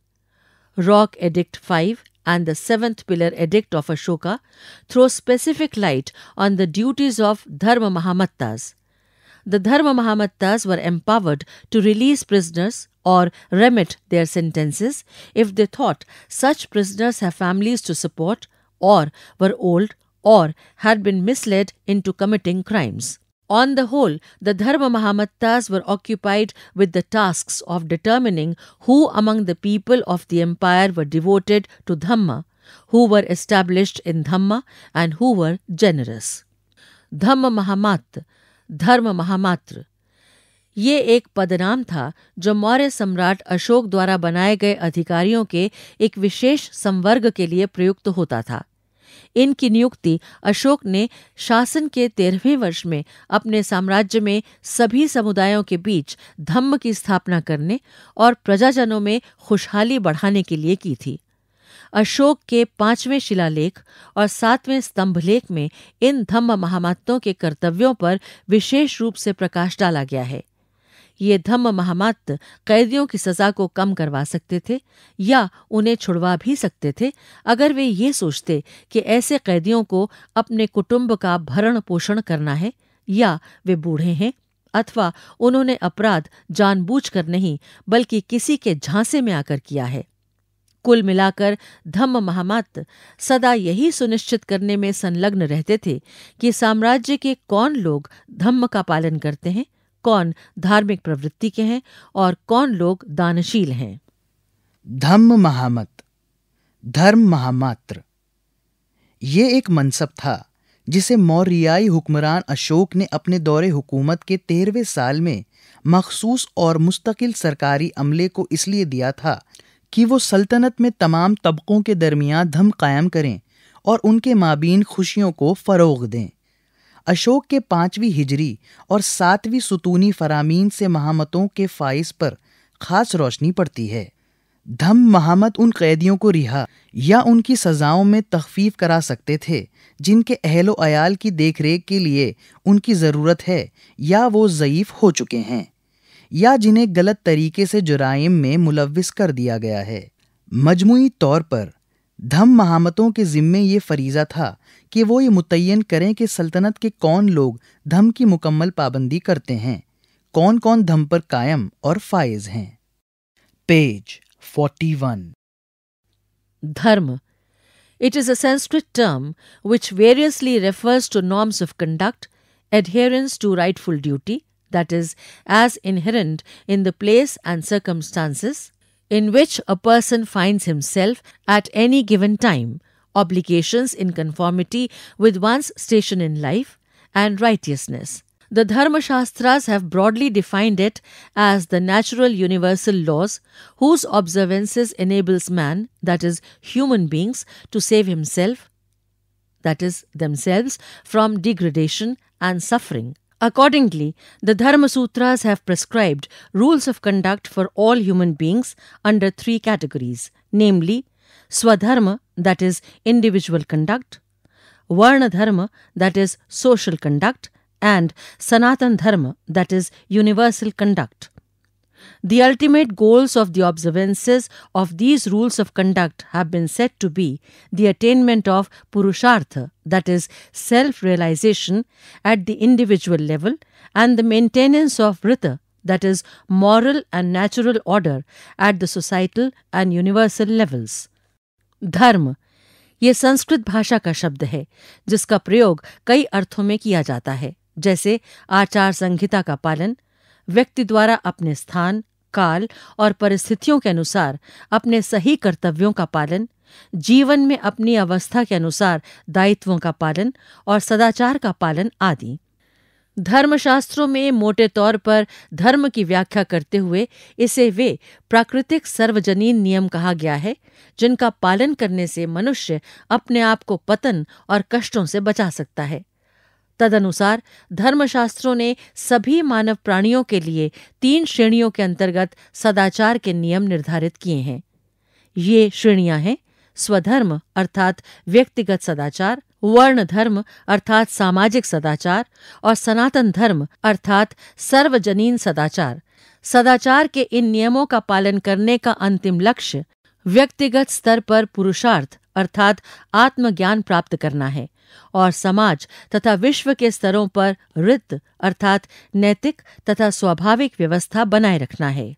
Rock Edict 5 and the seventh pillar edict of Ashoka throw specific light on the duties of Dharma Mahamattas. The Dharma Mahamattas were empowered to release prisoners or remit their sentences if they thought such prisoners have families to support or were old or had been misled into committing crimes. On the whole, the Dharma Mahamattas were occupied with the tasks of determining who among the people of the empire were devoted to Dhamma, who were established in Dhamma, and who were generous. Dhamma Mahamat, Dharma Mahamatra. ये एक पदनाम था जो मौर्य सम्राट अशोक द्वारा बनाए गए अधिकारियों के एक विशेष संवर्ग के लिए प्रयुक्त होता था इनकी नियुक्ति अशोक ने शासन के तेरहवें वर्ष में अपने साम्राज्य में सभी समुदायों के बीच धम्म की स्थापना करने और प्रजाजनों में खुशहाली बढ़ाने के लिए की थी अशोक के पांचवें शिलालेख और सातवें स्तंभलेख में इन धम्म महामात्यों के कर्तव्यों पर विशेष रूप से प्रकाश डाला गया है ये धम्म महामात कैदियों की सजा को कम करवा सकते थे या उन्हें छुड़वा भी सकते थे अगर वे ये सोचते कि ऐसे कैदियों को अपने कुटुंब का भरण पोषण करना है या वे बूढ़े हैं अथवा उन्होंने अपराध जानबूझकर नहीं बल्कि किसी के झांसे में आकर किया है कुल मिलाकर धम्म महामात सदा यही सुनिश्चित करने में संलग्न रहते थे कि साम्राज्य के कौन लोग धम्म का पालन करते हैं कौन धार्मिक प्रवृत्ति के हैं और कौन लोग दानशील हैं धम्म महामत धर्म महामात्र ये एक मनसब था जिसे मौर्याई हुक्मरान अशोक ने अपने दौरे हुकूमत के तेरहवें साल में मखसूस और मुस्तकिल सरकारी अमले को इसलिए दिया था कि वो सल्तनत में तमाम तबकों के दरमियान धम कायम करें और उनके माबीन खुशियों को फ़रोग दें अशोक के पाँचवीं हिजरी और सातवीं सुतूनी फरामीन से महामतों के फाइज पर खास रोशनी पड़ती है धम महामत उन कैदियों को रिहा या उनकी सजाओं में तखफीफ करा सकते थे जिनके अहलो अयाल की देखरेख के लिए उनकी ज़रूरत है या वो ज़यीफ़ हो चुके हैं या जिन्हें गलत तरीके से जुराइम में मुलविस कर दिया गया है मजमू तौर पर धम महामतों के जिम्मे ये फरीजा था कि वो ये मुतयन करें कि सल्तनत के कौन लोग धम की मुकम्मल पाबंदी करते हैं कौन कौन धम पर कायम और फायज हैं page forty one dharma it is a term which variously refers to norms of conduct adherence to rightful duty that is as inherent in the place and circumstances in which a person finds himself at any given time, obligations in conformity with one's station in life, and righteousness. The Dharma Shastras have broadly defined it as the natural universal laws whose observances enables man, that is, human beings, to save himself, that is, themselves, from degradation and suffering Accordingly, the Dharma Sutras have prescribed rules of conduct for all human beings under three categories namely, Swadharma, that is, individual conduct, Varna Dharma, that is, social conduct, and Sanatan Dharma, that is, universal conduct. The ultimate goals of the observances of these rules of conduct have been said to be the attainment of purushartha, that is, self realization at the individual level, and the maintenance of rita, that is, moral and natural order at the societal and universal levels. Dharma. ये संस्कृत भाषा का शब्द है जिसका प्रयोग कई अर्थों में किया जाता है जैसे आचार संहिता का पालन व्यक्ति द्वारा अपने स्थान काल और परिस्थितियों के अनुसार अपने सही कर्तव्यों का पालन जीवन में अपनी अवस्था के अनुसार दायित्वों का पालन और सदाचार का पालन आदि धर्मशास्त्रों में मोटे तौर पर धर्म की व्याख्या करते हुए इसे वे प्राकृतिक सर्वजनीन नियम कहा गया है जिनका पालन करने से मनुष्य अपने आप को पतन और कष्टों से बचा सकता है तदनुसार धर्मशास्त्रों ने सभी मानव प्राणियों के लिए तीन श्रेणियों के अंतर्गत सदाचार के नियम निर्धारित किए हैं ये श्रेणियां हैं स्वधर्म अर्थात व्यक्तिगत सदाचार वर्ण धर्म अर्थात सामाजिक सदाचार और सनातन धर्म अर्थात सर्वजनीन सदाचार सदाचार के इन नियमों का पालन करने का अंतिम लक्ष्य व्यक्तिगत स्तर पर पुरुषार्थ अर्थात आत्मज्ञान प्राप्त करना है और समाज तथा विश्व के स्तरों पर रित अर्थात नैतिक तथा स्वाभाविक व्यवस्था बनाए रखना है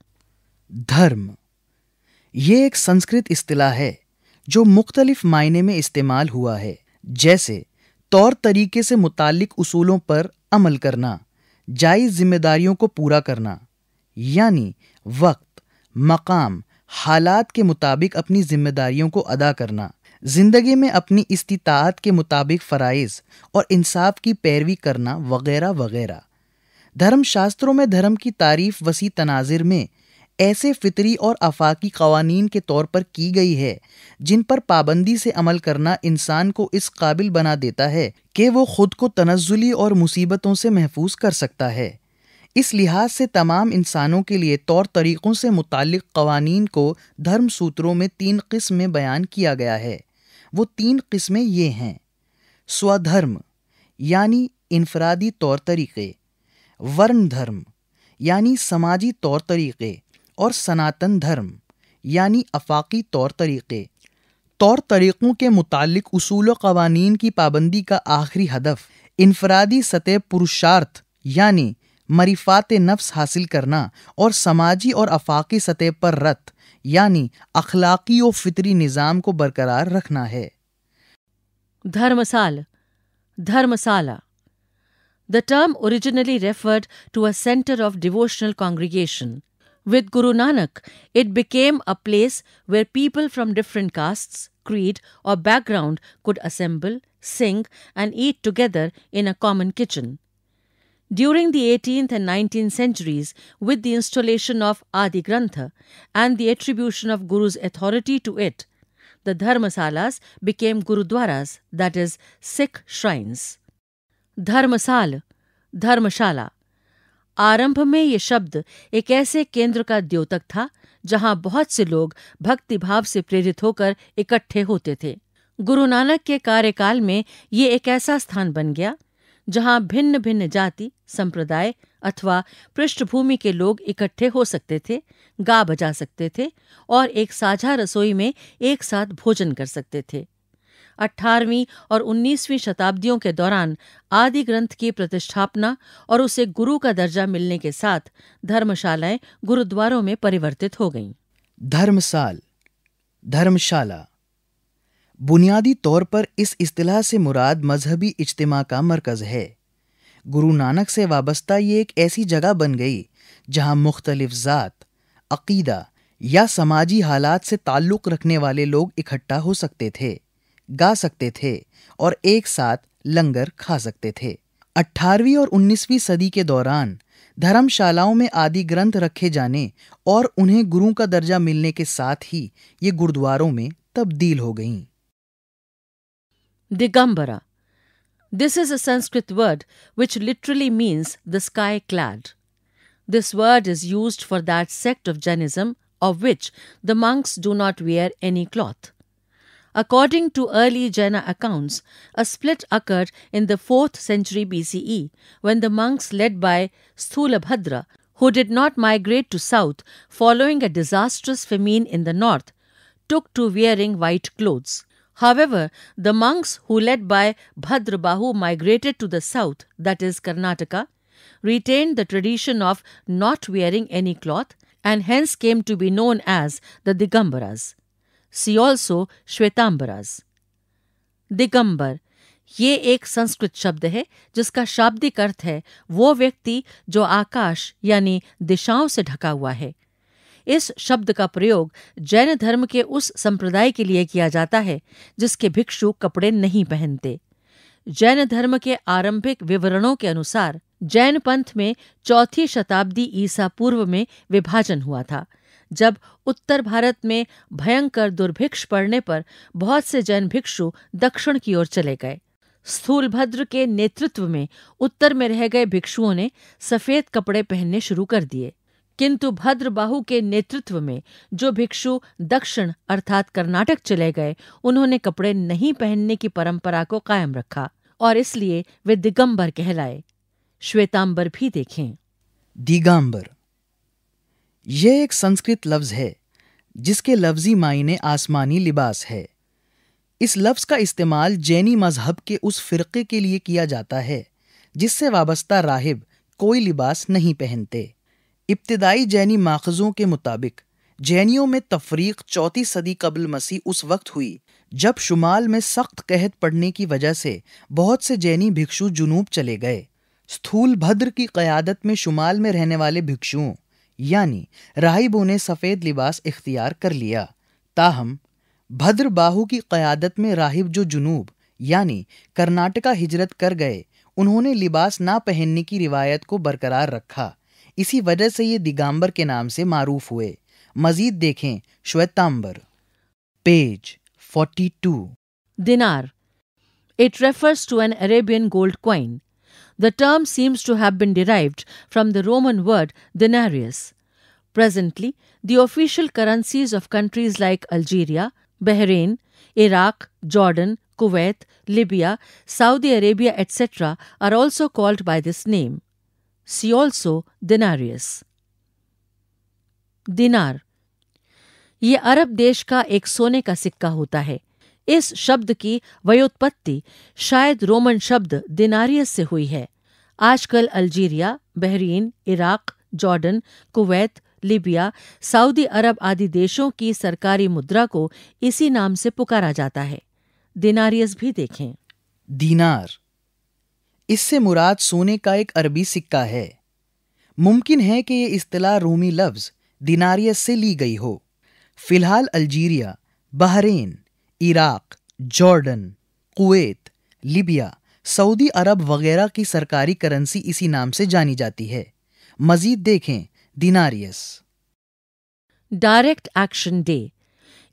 धर्म ये एक संस्कृत इस्तिला है जो मुख्तलिफ मायने में इस्तेमाल हुआ है जैसे तौर तरीके से मुतालिक उसूलों पर अमल करना जायज़ जिम्मेदारियों को पूरा करना यानी वक्त मकाम हालात के मुताबिक अपनी जिम्मेदारियों को अदा करना ज़िंदगी में अपनी इस्तात के मुताबिक फ़रज़ और इंसाफ की पैरवी करना वगैरह वगैरह धर्मशास्त्रों में धर्म की तारीफ वसी तनाजिर में ऐसे फितरी और अफाकी कवानीन के तौर पर की गई है जिन पर पाबंदी से अमल करना इंसान को इस काबिल बना देता है कि वो खुद को तनजुली और मुसीबतों से महफूज कर सकता है इस लिहाज से तमाम इंसानों के लिए तौर तरीक़ों से मुतल कवानीन को धर्म सूत्रों में तीन किस्म में बयान किया गया है वो तीन किस्में ये हैं स्वधर्म यानी इनफरादी तौर तरीक़े वर्ण धर्म यानी समाजी तौर तरीक़े और सनातन धर्म यानी अफाकी तौर तरीक़े तौर तरीक़ों के मुतालिक असूल कवानीन की पाबंदी का आखिरी हदफ इनफरादी सतह पुरुषार्थ यानी मरीफात नफ्स हासिल करना और समाजी और अफाकी सतह पर रथ यानी अखलाकी और फितरी निजाम को बरकरार रखना है dharamsal dharamsala the term originally referred to a centre of devotional congregation with Guru Nanak it became a place where people from different caste creed और background could assemble sing and eat together in a common kitchen during the 18th and 19th centuries with the installation of Adi Granth and the attribution of Guru's authority to it, the Dharmasalas became Gurudwaras, that is, Sikh shrines. Dharmasal, Dharmashala. आरंभ में ये शब्द एक ऐसे केंद्र का द्योतक था जहां बहुत से लोग भक्ति भाव से प्रेरित होकर इकट्ठे होते थे गुरु नानक के कार्यकाल में ये एक ऐसा स्थान बन गया जहां भिन्न भिन्न जाति संप्रदाय अथवा पृष्ठभूमि के लोग इकट्ठे हो सकते थे गा बजा सकते थे और एक साझा रसोई में एक साथ भोजन कर सकते थे 18वीं और 19वीं शताब्दियों के दौरान आदि ग्रंथ की प्रतिष्ठापना और उसे गुरु का दर्जा मिलने के साथ धर्मशालाएं गुरुद्वारों में परिवर्तित हो गईं। धर्मशाल धर्मशाला बुनियादी तौर पर इस इस्तलाह से मुराद मजहबी इज्तिमा का मरकज है गुरु नानक से वाबस्ता ये एक ऐसी जगह बन गई जहाँ मुख्तलिफ ज़ात अकीदा या समाजी हालात से ताल्लुक़ रखने वाले लोग इकट्ठा हो सकते थे गा सकते थे और एक साथ लंगर खा सकते थे 18वीं और 19वीं सदी के दौरान धर्मशालाओं में आदि ग्रंथ रखे जाने और उन्हें गुरु का दर्जा मिलने के साथ ही ये गुरुद्वारों में तब्दील हो गईं। दिगंबरा This is a Sanskrit word which literally means the sky clad. This word is used for that sect of Jainism of which the monks do not wear any cloth. According to early Jaina accounts, a split occurred in the 4th century BCE when the monks led by Sthulabhadra, who did not migrate to south following a disastrous famine in the north, took to wearing white clothes. However, the monks who led by Bhadrabahu migrated to the south, that is Karnataka, retained the tradition of not wearing any cloth and hence came to be known as the Digambaras. See also Shwetambaras. Digambar ये एक संस्कृत शब्द है जिसका शाब्दिक अर्थ है वो व्यक्ति जो आकाश यानी दिशाओं से ढका हुआ है इस शब्द का प्रयोग जैन धर्म के उस संप्रदाय के लिए किया जाता है जिसके भिक्षु कपड़े नहीं पहनते जैन धर्म के आरंभिक विवरणों के अनुसार जैन पंथ में चौथी शताब्दी ईसा पूर्व में विभाजन हुआ था जब उत्तर भारत में भयंकर दुर्भिक्ष पड़ने पर बहुत से जैन भिक्षु दक्षिण की ओर चले गए स्थूलभद्र के नेतृत्व में उत्तर में रह गए भिक्षुओं ने सफेद कपड़े पहनने शुरू कर दिए किंतु भद्रबाहु के नेतृत्व में जो भिक्षु दक्षिण अर्थात कर्नाटक चले गए उन्होंने कपड़े नहीं पहनने की परंपरा को कायम रखा और इसलिए वे दिगंबर कहलाए श्वेतांबर भी देखें दिगंबर यह एक संस्कृत लफ्ज है जिसके लफ्जी मायने आसमानी लिबास है इस लफ्ज़ का इस्तेमाल जैनी मजहब के उस फ़िरक़े के लिए किया जाता है जिससे वाबस्ता राहिब कोई लिबास नहीं पहनते इब्तदाई जैनी माखज़ों के मुताबिक जैनियों में तफरीक चौथी सदी कबल मसीह उस वक्त हुई जब शुमाल में सख्त कहत पड़ने की वजह से बहुत से जैनी भिक्षु जुनूब चले गए स्थूल भद्र की क्यादत में शुमाल में रहने वाले भिक्षुओं यानी राहिबों ने सफ़ेद लिबास इख्तियार कर लिया ताहम भद्र बाहू की क़्यादत में राहिब जो जुनूब यानी कर्नाटका हिजरत कर गए उन्होंने लिबास ना पहनने की रिवायत को बरकरार रखा इसी वजह से ये दिगंबर के नाम से मारूफ हुए मजीद देखें Shvetambar page 42 dinar it refers to an Arabian gold coin the term seems to have been derived from the Roman word denarius presently the official currencies of countries like Algeria Bahrain Iraq Jordan Kuwait Libya Saudi Arabia etcetera are also called by this name See also denarius. दिनार ये अरब देश का एक सोने का सिक्का होता है इस शब्द की व्योत्पत्ति शायद रोमन शब्द दिनारियस से हुई है आजकल Algeria Bahrain Iraq Jordan Kuwait Libya Saudi Arab आदि देशों की सरकारी मुद्रा को इसी नाम से पुकारा जाता है दिनारियस भी देखें दीनार इससे मुराद सोने का एक अरबी सिक्का है मुमकिन है कि यह अतलाह रोमी लफ्ज़ दिनारियस से ली गई हो फिलहाल Algeria Bahrain Iraq Jordan Kuwait Libya Saudi Arab वगैरह की सरकारी करेंसी इसी नाम से जानी जाती है मजीद देखें denarius direct action day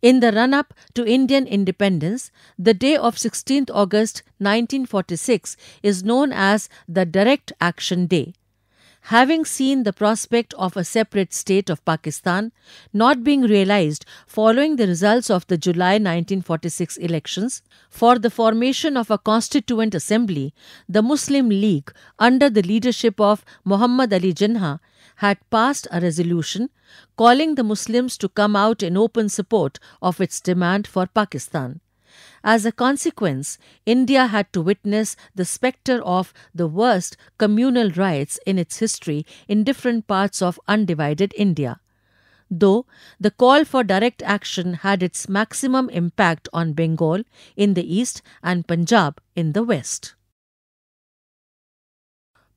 In the run up to Indian independence, the day of 16th August 1946 is known as the Direct Action Day. Having seen the prospect of a separate state of Pakistan not being realized following the results of the July 1946 elections, for the formation of a constituent assembly, the Muslim League, under the leadership of Muhammad Ali Jinnah, had passed a resolution calling the Muslims to come out in open support of its demand for Pakistan. As a consequence, India had to witness the spectre of the worst communal riots in its history in different parts of undivided India. Though the call for direct action had its maximum impact on Bengal in the east and Punjab in the west.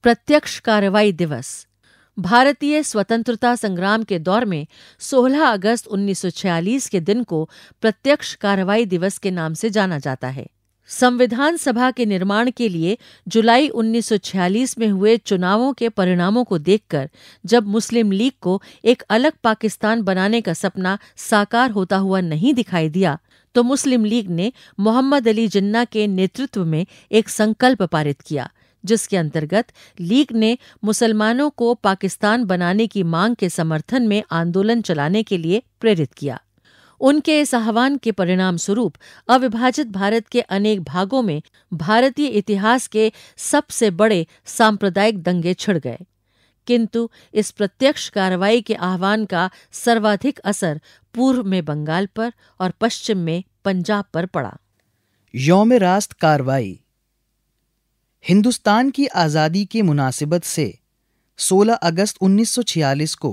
Pratyaksh कार्रवाई Divas. भारतीय स्वतंत्रता संग्राम के दौर में 16 अगस्त 1946 के दिन को प्रत्यक्ष कार्रवाई दिवस के नाम से जाना जाता है संविधान सभा के निर्माण के लिए जुलाई 1946 में हुए चुनावों के परिणामों को देखकर जब मुस्लिम लीग को एक अलग पाकिस्तान बनाने का सपना साकार होता हुआ नहीं दिखाई दिया तो मुस्लिम लीग ने मोहम्मद अली जिन्ना के नेतृत्व में एक संकल्प पारित किया – जिसके अंतर्गत लीग ने मुसलमानों को पाकिस्तान बनाने की मांग के समर्थन में आंदोलन चलाने के लिए प्रेरित किया उनके इस आह्वान के परिणाम स्वरूप अविभाजित भारत के अनेक भागों में भारतीय इतिहास के सबसे बड़े सांप्रदायिक दंगे छिड़ गए किंतु इस प्रत्यक्ष कार्रवाई के आह्वान का सर्वाधिक असर पूर्व में बंगाल पर और पश्चिम में पंजाब पर पड़ा यौम रास्त कार्रवाई हिंदुस्तान की आज़ादी के मुनासिबत से 16 अगस्त 1946 को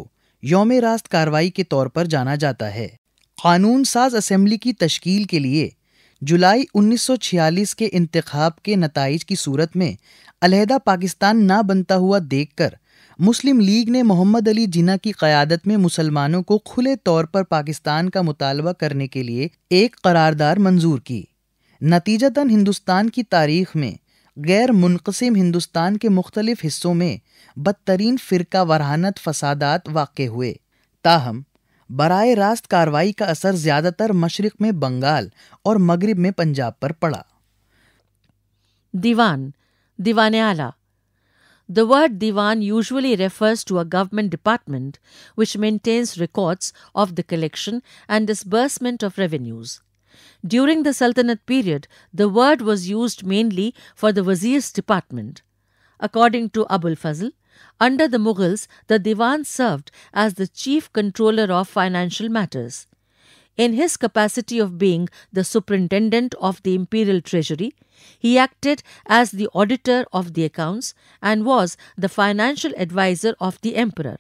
योम रास्त कार्रवाई के तौर पर जाना जाता है कानून साज असम्बली की तश्कील के लिए जुलाई 1946 के इंतखब के नतज की सूरत में अलहदा पाकिस्तान ना बनता हुआ देखकर मुस्लिम लीग ने मोहम्मद अली जिना की क़यादत में मुसलमानों को खुले तौर पर पाकिस्तान का मुतालबा करने के लिए एक करारदार मंजूर की नतीजतन हिंदुस्तान की तारीख में गैर मुनकसिम हिंदुस्तान के मुख्तलिफ हिस्सों में बदतरीन फिरका वरहानत फसादात वाक़ हुए ताहम बराए रास्त कार्रवाई का असर ज्यादातर मशरक में बंगाल और मगरब में पंजाब पर पड़ा Diwan Diwan Ala the word Diwan usually refers to a government department which maintains records of the collection and disbursement of revenues During the Sultanate period, the word was used mainly for the Wazir's department. According to Abul Fazl, under the Mughals, the Diwan served as the chief controller of financial matters. In his capacity of being the superintendent of the imperial treasury, he acted as the auditor of the accounts and was the financial adviser of the emperor.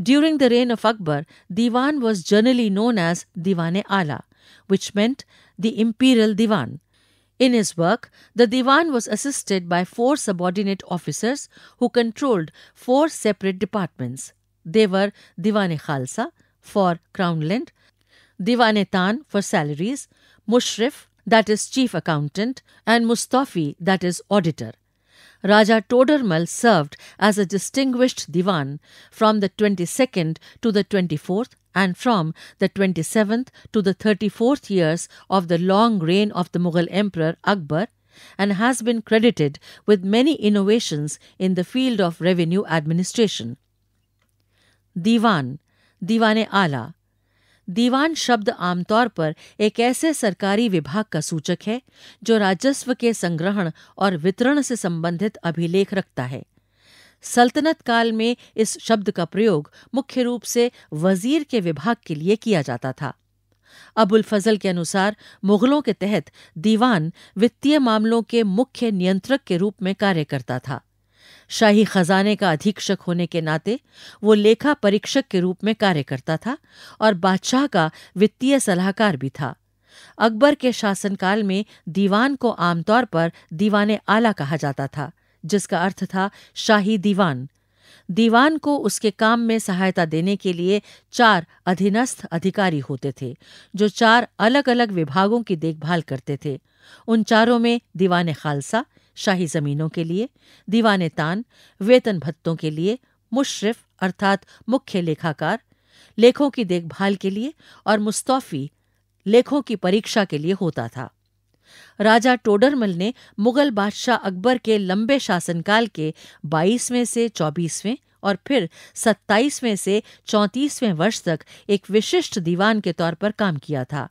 During the reign of Akbar, Diwan was generally known as Diwane Ala which meant the imperial divan. In his work, the divan was assisted by four subordinate officers who controlled four separate departments. They were Diwane Khalsa for crown land, Diwane Tan for salaries, Mushrif that is chief accountant and Mustafi that is auditor. Raja Todarmal served as a distinguished divan from the 22nd to the 24th and from the 27th to the 34th years of the long reign of the Mughal Emperor Akbar and has been credited with many innovations in the field of revenue administration. Diwan, Diwane Ala दीवान शब्द आमतौर पर एक ऐसे सरकारी विभाग का सूचक है जो राजस्व के संग्रहण और वितरण से संबंधित अभिलेख रखता है सल्तनत काल में इस शब्द का प्रयोग मुख्य रूप से वजीर के विभाग के लिए किया जाता था अबुल फजल के अनुसार मुगलों के तहत दीवान वित्तीय मामलों के मुख्य नियंत्रक के रूप में कार्य करता था शाही खजाने का अधीक्षक होने के नाते वो लेखा परीक्षक के रूप में कार्य करता था और बादशाह का वित्तीय सलाहकार भी था अकबर के शासनकाल में दीवान को आमतौर पर दीवान आला कहा जाता था जिसका अर्थ था शाही दीवान दीवान को उसके काम में सहायता देने के लिए चार अधीनस्थ अधिकारी होते थे जो चार अलग अलग विभागों की देखभाल करते थे उन चारों में दीवान खालसा शाही जमीनों के लिए दीवान तान वेतन भत्तों के लिए मुशरफ अर्थात मुख्य लेखाकार लेखों की देखभाल के लिए और मुस्तफ़ी लेखों की परीक्षा के लिए होता था राजा टोडरमल ने मुगल बादशाह अकबर के लंबे शासनकाल के 22वें से 24वें और फिर 27वें से 34वें वर्ष तक एक विशिष्ट दीवान के तौर पर काम किया था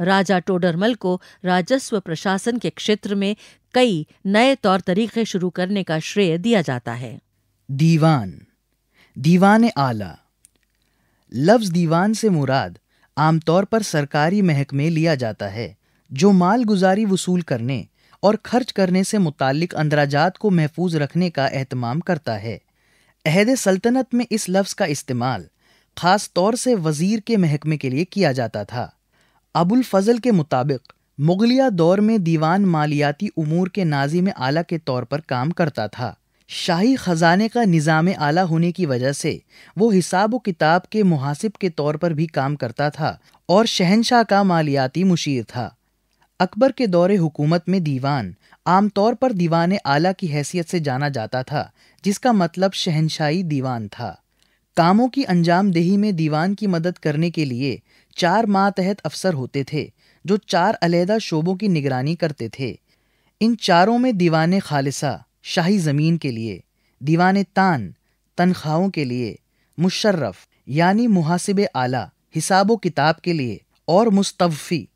राजा टोडरमल को राजस्व प्रशासन के क्षेत्र में कई नए तौर तरीके शुरू करने का श्रेय दिया जाता है दीवान दीवान आला लफ्ज दीवान से मुराद आमतौर पर सरकारी महकमे लिया जाता है जो माल गुजारी वसूल करने और खर्च करने से मुतक अंदराजात को महफूज रखने का अहतमाम करता है अहद सल्तनत में इस लफ्ज़ का इस्तेमाल ख़ास तौर से वज़ीर के महकमे के लिए किया जाता था अबुल फजल के मुताबिक मुगलिया दौर में दीवान मालियाती उमूर के नाजिम आला के तौर पर काम करता था शाही ख़जाने का निज़ाम आला होने की वजह से वो हिसाब व किताब के मुहासिब के तौर पर भी काम करता था और शहनशाह का मालियाती मुशीर था अकबर के दौरे हुकूमत में दीवान आमतौर पर दीवान आला की हैसियत से जाना जाता था जिसका मतलब शहनशाही दीवान था कामों की अंजाम देही में दीवान की मदद करने के लिए चार माह तहत अफसर होते थे जो चार अलीहदा शोबों की निगरानी करते थे इन चारों में दीवान खालिसा शाही ज़मीन के लिए दीवान तान तनख्वाहों के लिए मुशर्रफ यानी मुहासिब आला हिसाब किताब के लिए और मुस्तफ़ी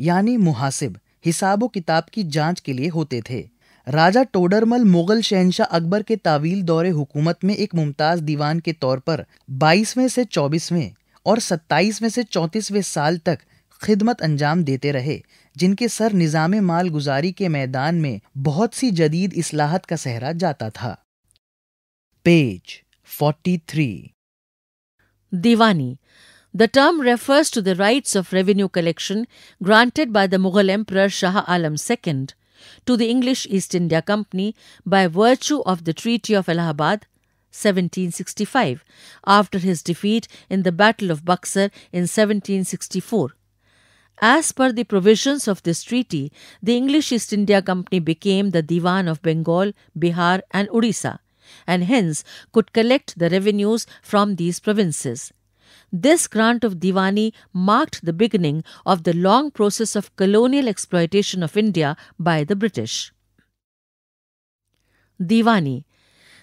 यानी मुहासिब हिसाबो किताब की जांच के लिए होते थे राजा टोडरमल मुगल शहनशाह अकबर के तावील दौरे हुकूमत में एक मुमताज दीवान के तौर पर 22वें से 24वें और 27वें से 34वें साल तक खिदमत अंजाम देते रहे जिनके सर निज़ाम माल गुजारी के मैदान में बहुत सी जदीद असलाहत का सहरा जाता था page 43 Diwani The term refers to the rights of revenue collection granted by the Mughal Emperor Shah Alam II to the English East India Company by virtue of the Treaty of Allahabad 1765 after his defeat in the Battle of Buxar in 1764. As per the provisions of this treaty, the English East India Company became the Diwan of Bengal, Bihar, and Odisha, and hence could collect the revenues from these provinces. This grant of Diwani marked the beginning of the long process of colonial exploitation of India by the British. दीवानी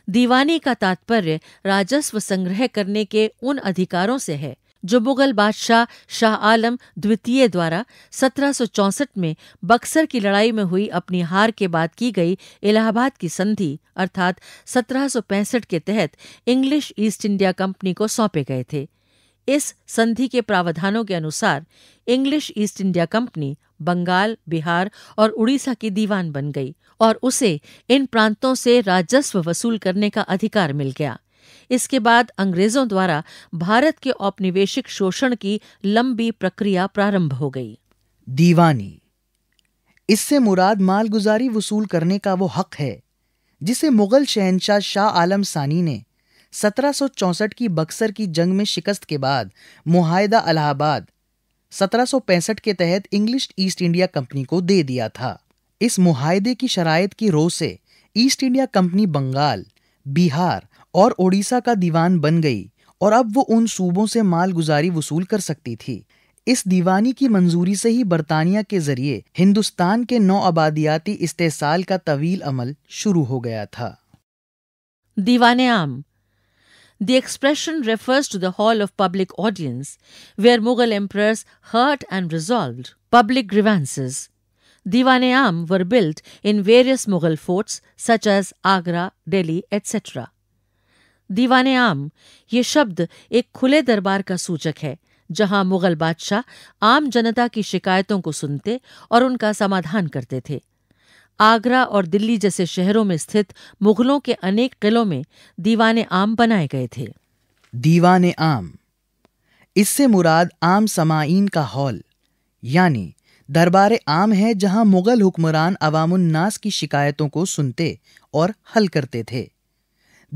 दीवानी का तात्पर्य राजस्व संग्रह करने के उन अधिकारों से है जो मुगल बादशाह शाह आलम द्वितीय द्वारा 1764 में बक्सर की लड़ाई में हुई अपनी हार के बाद की गई इलाहाबाद की संधि अर्थात 1765 के तहत इंग्लिश ईस्ट इंडिया कंपनी को सौंपे गए थे इस संधि के प्रावधानों के अनुसार English East India Company Bengal Bihar और उड़ीसा की दीवान बन गई और उसे इन प्रांतों से राजस्व वसूल करने का अधिकार मिल गया इसके बाद अंग्रेजों द्वारा भारत के औपनिवेशिक शोषण की लंबी प्रक्रिया प्रारंभ हो गई दीवानी इससे मुराद मालगुजारी वसूल करने का वो हक है जिसे मुगल शहनशाह शाह आलम सानी ने 1764 की बक्सर की जंग में शिकस्त के बाद मुहिदा अलाहाबाद 1765 के तहत इंग्लिश ईस्ट इंडिया कंपनी को दे दिया था इस मुहिदे की शराय की रो से East India Company Bengal Bihar और ओडिशा का दीवान बन गई और अब वो उन सूबों से मालगुजारी वसूल कर सकती थी इस दीवानी की मंजूरी से ही बरतानिया के जरिए हिंदुस्तान के नौ आबादियाती इस्तेसाल का तवील अमल शुरू हो गया था दीवान आम The expression refers to the hall of public audience where Mughal emperors heard and resolved public grievances. Diwane Am were built in various Mughal forts such as Agra, Delhi, etc. दीवान ये शब्द एक खुले दरबार का सूचक है जहां मुगल बादशाह आम जनता की शिकायतों को सुनते और उनका समाधान करते थे आगरा और दिल्ली जैसे शहरों में स्थित मुगलों के अनेक किलों में दीवान आम बनाए गए थे दीवान आम इससे मुराद आम समाइन का हॉल यानी दरबार आम है जहां मुगल हुक्मरान अवामुन्नास की शिकायतों को सुनते और हल करते थे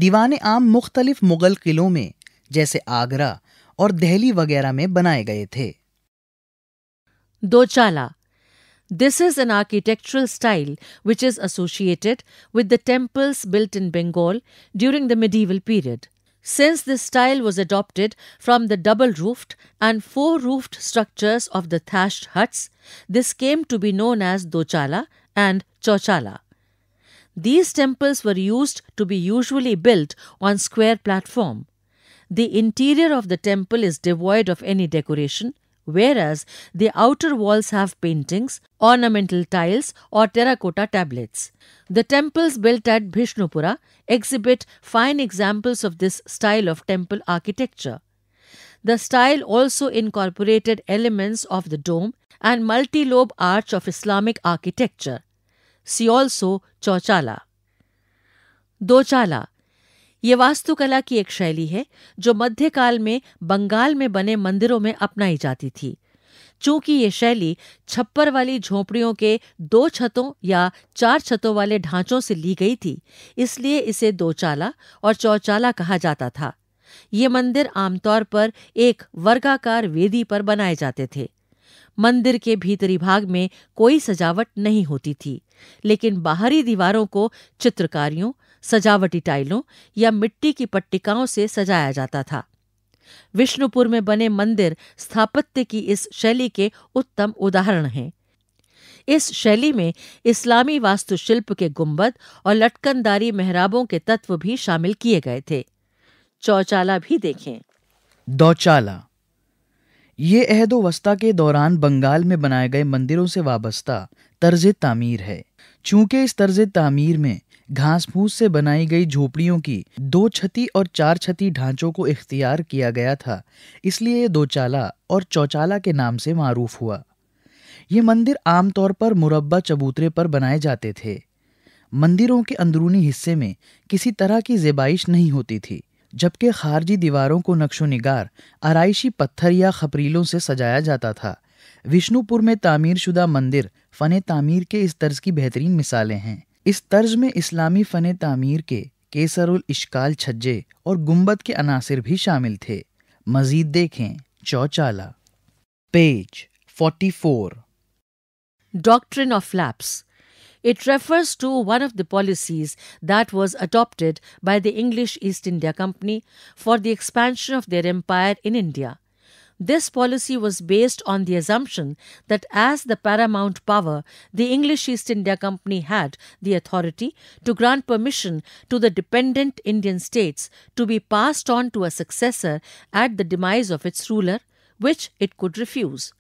दीवान आम मुख्तलिफ मुगल किलों में जैसे आगरा और दहली वगैरह में बनाए गए थे दो चाला This is an architectural style which is associated with the temples built in Bengal during the medieval period. Since this style was adopted from the double roofed and four roofed structures of the thatched huts, this came to be known as Dochala and Chochala. These temples were used to be usually built on square platform. The interior of the temple is devoid of any decoration whereas the outer walls have paintings, ornamental tiles, or terracotta tablets. The temples built at Bhishnupura exhibit fine examples of this style of temple architecture. The style also incorporated elements of the dome and multi lobe arch of Islamic architecture. See also Chochala. Dochala, ये वास्तुकला की एक शैली है जो मध्यकाल में बंगाल में बने मंदिरों में अपनाई जाती थी चूंकि ये शैली छप्पर वाली झोपड़ियों के दो छतों या चार छतों वाले ढांचों से ली गई थी इसलिए इसे दोचाला और चौचाला कहा जाता था ये मंदिर आमतौर पर एक वर्गाकार वेदी पर बनाए जाते थे मंदिर के भीतरी भाग में कोई सजावट नहीं होती थी लेकिन बाहरी दीवारों को चित्रकारियों सजावटी टाइलों या मिट्टी की पट्टिकाओं से सजाया जाता था विष्णुपुर में बने मंदिर स्थापत्य की इस शैली के उत्तम उदाहरण हैं इस शैली में इस्लामी वास्तुशिल्प के गुंबद और लटकनदारी मेहराबों के तत्व भी शामिल किए गए थे चौचाला भी देखें दौचाला ये अहदोवस्था के दौरान बंगाल में बनाए गए मंदिरों से वाबस्ता तर्ज तामीर है चूंकि इस तर्ज तामीर में घास फूस से बनाई गई झोपड़ियों की दो छती और चार छती ढांचों को इख्तियार किया गया था इसलिए ये दोचाला और चौचाला के नाम से मारूफ हुआ ये मंदिर आमतौर पर मुरब्बा चबूतरे पर बनाए जाते थे मंदिरों के अंदरूनी हिस्से में किसी तरह की जेबाइश नहीं होती थी जबकि खारजी दीवारों को नक्शो निगार आरइशी पत्थर या खपरीलों से सजाया जाता था विष्णुपुर में तामीरशुदा मंदिर फ़न तामीर के इस तर्ज की बेहतरीन मिसालें हैं इस तर्ज में इस्लामी फन तामीर के केसरुल इश्काल छज्जे और गुम्बद के अनासर भी शामिल थे मजीद देखें चौचाला page 44 doctrine of lapse it refers to one of the policies that was adopted by the English East India Company for the expansion of their empire in India This policy was based on the assumption that as the paramount power, the English East India Company had the authority to grant permission to the dependent Indian states to be passed on to a successor at the demise of its ruler, which it could refuse.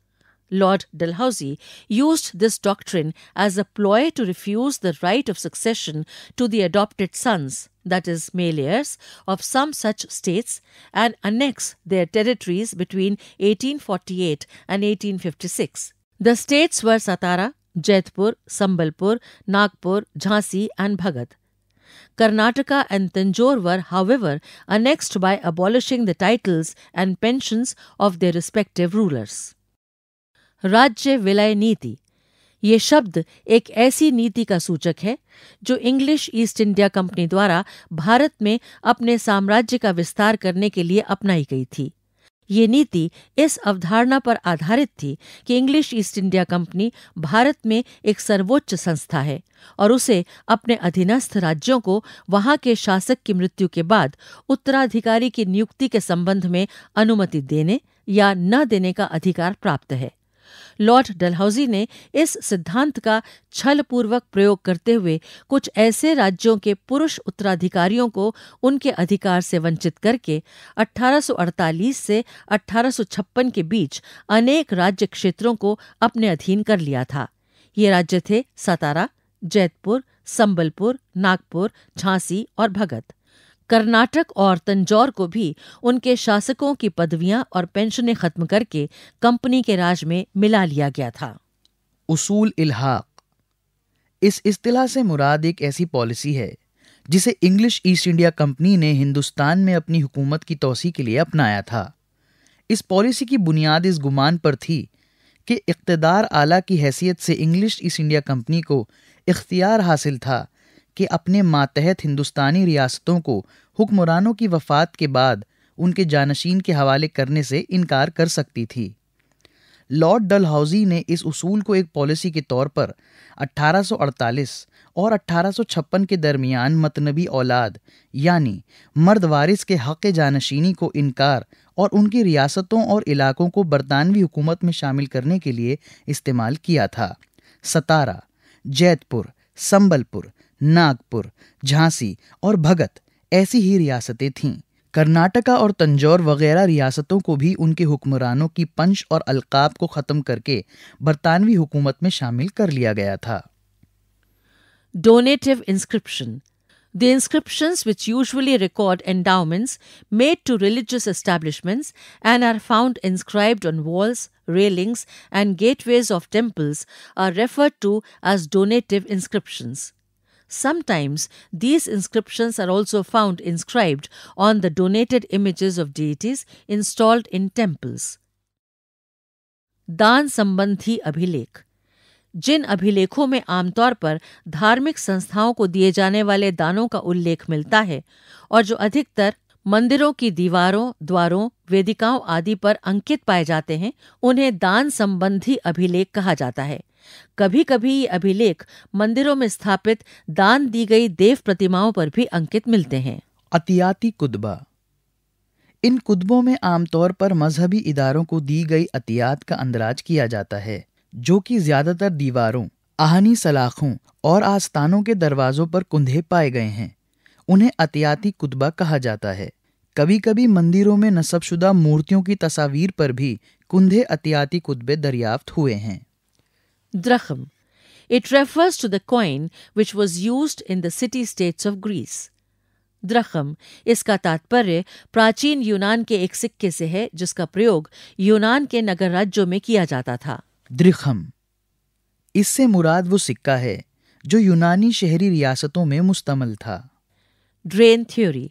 Lord Dalhousie, used this doctrine as a ploy to refuse the right of succession to the adopted sons, that is, male heirs, of some such states and annex their territories between 1848 and 1856. The states were Satara, Jaipur, Sambalpur, Nagpur, Jhansi, and Bhagat. Karnataka and Tanjore were, however, annexed by abolishing the titles and pensions of their respective rulers. राज्य विलय नीति ये शब्द एक ऐसी नीति का सूचक है जो इंग्लिश ईस्ट इंडिया कंपनी द्वारा भारत में अपने साम्राज्य का विस्तार करने के लिए अपनाई गई थी ये नीति इस अवधारणा पर आधारित थी कि English East India Company Bharat में एक सर्वोच्च संस्था है और उसे अपने अधीनस्थ राज्यों को वहां के शासक की मृत्यु के बाद उत्तराधिकारी की नियुक्ति के संबंध में अनुमति देने या न देने का अधिकार प्राप्त है लॉर्ड डलहौजी ने इस सिद्धांत का छलपूर्वक प्रयोग करते हुए कुछ ऐसे राज्यों के पुरुष उत्तराधिकारियों को उनके अधिकार से वंचित करके 1848 से 1856 के बीच अनेक राज्य क्षेत्रों को अपने अधीन कर लिया था ये राज्य थे सतारा जैतपुर संबलपुर नागपुर झांसी और भगत कर्नाटक और तंजौर को भी उनके शासकों की पदवियां और पेंशनें खत्म करके कंपनी के राज में मिला लिया गया था उसूल इल्हाक इस इस्तिला से मुराद एक ऐसी पॉलिसी है जिसे इंग्लिश ईस्ट इंडिया कंपनी ने हिंदुस्तान में अपनी हुकूमत की तोसी के लिए अपनाया था इस पॉलिसी की बुनियाद इस गुमान पर थी कि इकतदार आला की हैसियत से इंग्लिश ईस्ट इंडिया कंपनी को इख्तियार हासिल था कि अपने मातहत हिंदुस्तानी रियासतों को हुक्मरानों की वफात के बाद उनके जानशीन के हवाले करने से इनकार कर सकती थी लॉर्ड डलहाउजी ने इस उसूल को एक पॉलिसी के तौर पर 1848 और 1856 के दरमियान मतनबी औलाद यानी मर्द वारिस के हक़ जानशीनी को इनकार और उनकी रियासतों और इलाकों को बरतानवी हुकूमत में शामिल करने के लिए इस्तेमाल किया था सतारा जैतपुर संबलपुर नागपुर झांसी और भगत ऐसी ही रियासतें थीं कर्नाटका और तंजौर वगैरह रियासतों को भी उनके हुक्मरानों की पंच और अलकाब को खत्म करके बरतानवी हुकूमत में शामिल कर लिया गया था donative inscription the inscription which usually record endowments made to religious establishments and are found inscribe on walls railings and gateways of temples are referred to as donative inscription Sometimes these inscriptions are also found inscribed on the donated images of deities installed in temples. दान संबंधी अभिलेख जिन अभिलेखों में आमतौर पर धार्मिक संस्थाओं को दिए जाने वाले दानों का उल्लेख मिलता है और जो अधिकतर मंदिरों की दीवारों द्वारों वेदिकाओं आदि पर अंकित पाए जाते हैं उन्हें दान संबंधी अभिलेख कहा जाता है कभी कभी ये अभिलेख मंदिरों में स्थापित दान दी गई देव प्रतिमाओं पर भी अंकित मिलते हैं अतियाती कुदबा इन कुदबों में आमतौर पर मजहबी इदारों को दी गई अतियात का अंदराज किया जाता है जो कि ज्यादातर दीवारों आहनी सलाखों और आस्थानों के दरवाजों पर कुंधे पाए गए हैं उन्हें अतियाती कुतबा कहा जाता है कभी कभी मंदिरों में नसबशुदा मूर्तियों की तस्वीर पर भी कुंधे अतियाती कुतबे दरियाफ्त हुए हैं drachm. It refers to the coin which was used in the city states of Greece. द्रखम इसका तात्पर्य प्राचीन यूनान के एक सिक्के से है जिसका प्रयोग यूनान के नगर राज्यों में किया जाता था द्रिखम इससे मुराद वो सिक्का है जो यूनानी शहरी रियासतों में मुस्तमल था drain theory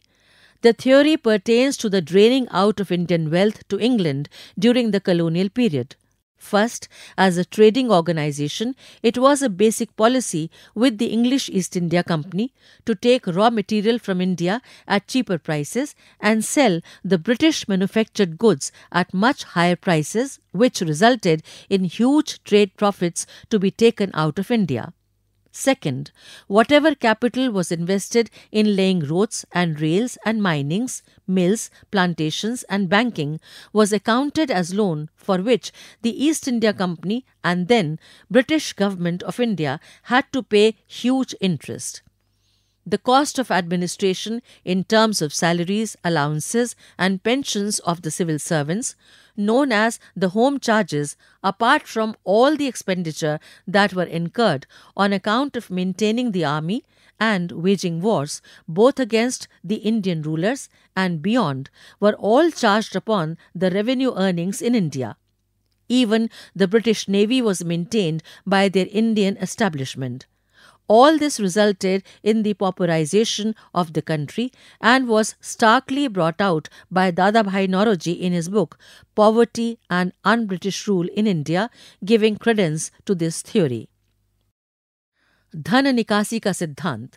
the theory pertains to the draining out of Indian wealth to England during the colonial period First, as a trading organization, it was a basic policy with the English East India Company to take raw material from India at cheaper prices and sell the British manufactured goods at much higher prices, which resulted in huge trade profits to be taken out of India. Second, whatever capital was invested in laying roads and rails and minings, mills, plantations and banking was accounted as loan for which the East India Company and then British Government of India had to pay huge interest the cost of administration in terms of salaries, allowances, and pensions of the civil servants, known as the home charges, apart from all the expenditure that were incurred on account of maintaining the army and waging wars, both against the Indian rulers and beyond, were all charged upon the revenue earnings in India. Even the British Navy was maintained by their Indian establishment. All this resulted in the pauperization of the country and was starkly brought out by Dadabhai Nauroji in his book Poverty and Un-British Rule in India, giving credence to this theory. धन निकासी का सिद्धांत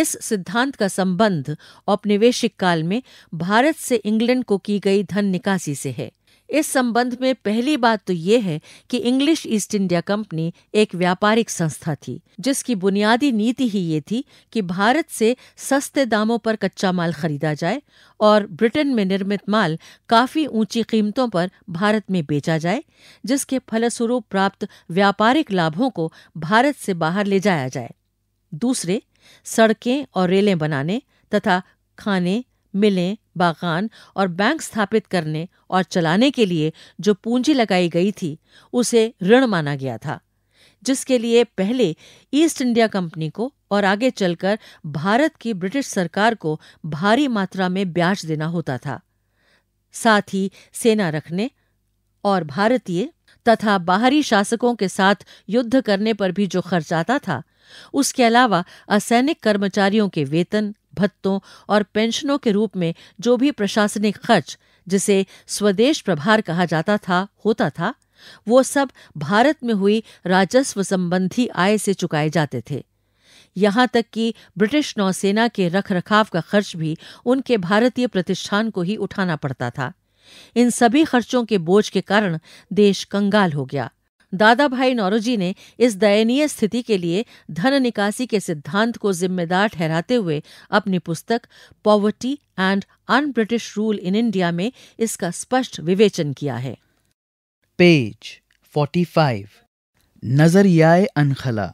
इस सिद्धांत का संबंध औपनिवेशिक काल में भारत से इंग्लैंड को की गई धन निकासी से है इस संबंध में पहली बात तो ये है कि इंग्लिश ईस्ट इंडिया कंपनी एक व्यापारिक संस्था थी जिसकी बुनियादी नीति ही ये थी कि भारत से सस्ते दामों पर कच्चा माल खरीदा जाए और ब्रिटेन में निर्मित माल काफी ऊंची कीमतों पर भारत में बेचा जाए जिसके फलस्वरूप प्राप्त व्यापारिक लाभों को भारत से बाहर ले जाया जाए दूसरे सड़कें और रेलें बनाने तथा खाने मिलें बागान और बैंक स्थापित करने और चलाने के लिए जो पूंजी लगाई गई थी उसे ऋण माना गया था जिसके लिए पहले ईस्ट इंडिया कंपनी को और आगे चलकर भारत की ब्रिटिश सरकार को भारी मात्रा में ब्याज देना होता था साथ ही सेना रखने और भारतीय तथा बाहरी शासकों के साथ युद्ध करने पर भी जो खर्च आता था उसके अलावा असैनिक कर्मचारियों के वेतन भत्तों और पेंशनों के रूप में जो भी प्रशासनिक खर्च जिसे स्वदेश प्रभार कहा जाता था होता था वो सब भारत में हुई राजस्व संबंधी आय से चुकाए जाते थे यहाँ तक कि ब्रिटिश नौसेना के रख रखाव का खर्च भी उनके भारतीय प्रतिष्ठान को ही उठाना पड़ता था इन सभी खर्चों के बोझ के कारण देश कंगाल हो गया दादा भाई नौरोजी ने इस दयनीय स्थिति के लिए धन निकासी के सिद्धांत को जिम्मेदार ठहराते हुए अपनी पुस्तक poverty and unbritish rule in India में इसका स्पष्ट विवेचन किया है पेज 45 नजरियाए अनखला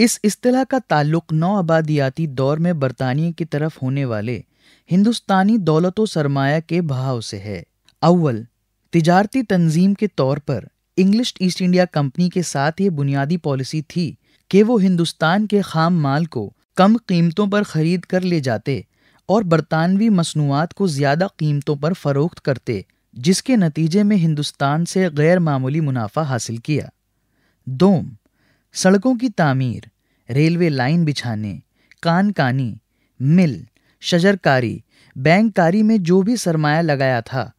इस इस्तेला का ताल्लुक नौ आबादियाती दौर में बरतानिया की तरफ होने वाले हिंदुस्तानी दौलतों सरमाया के बहाव से है अव्वल तिजारती तंजीम के तौर पर इंग्लिश ईस्ट इंडिया कंपनी के साथ ये बुनियादी पॉलिसी थी कि वो हिंदुस्तान के खाम माल को कम कीमतों पर खरीद कर ले जाते और बरतानवी मसनूआत को ज़्यादा कीमतों पर फ़रोख्त करते जिसके नतीजे में हिंदुस्तान से गैर मामूली मुनाफा हासिल किया दोम सड़कों की तामीर रेलवे लाइन बिछाने कान कानी मिल शजरकारी बैंककारी में जो भी सरमाया लगाया था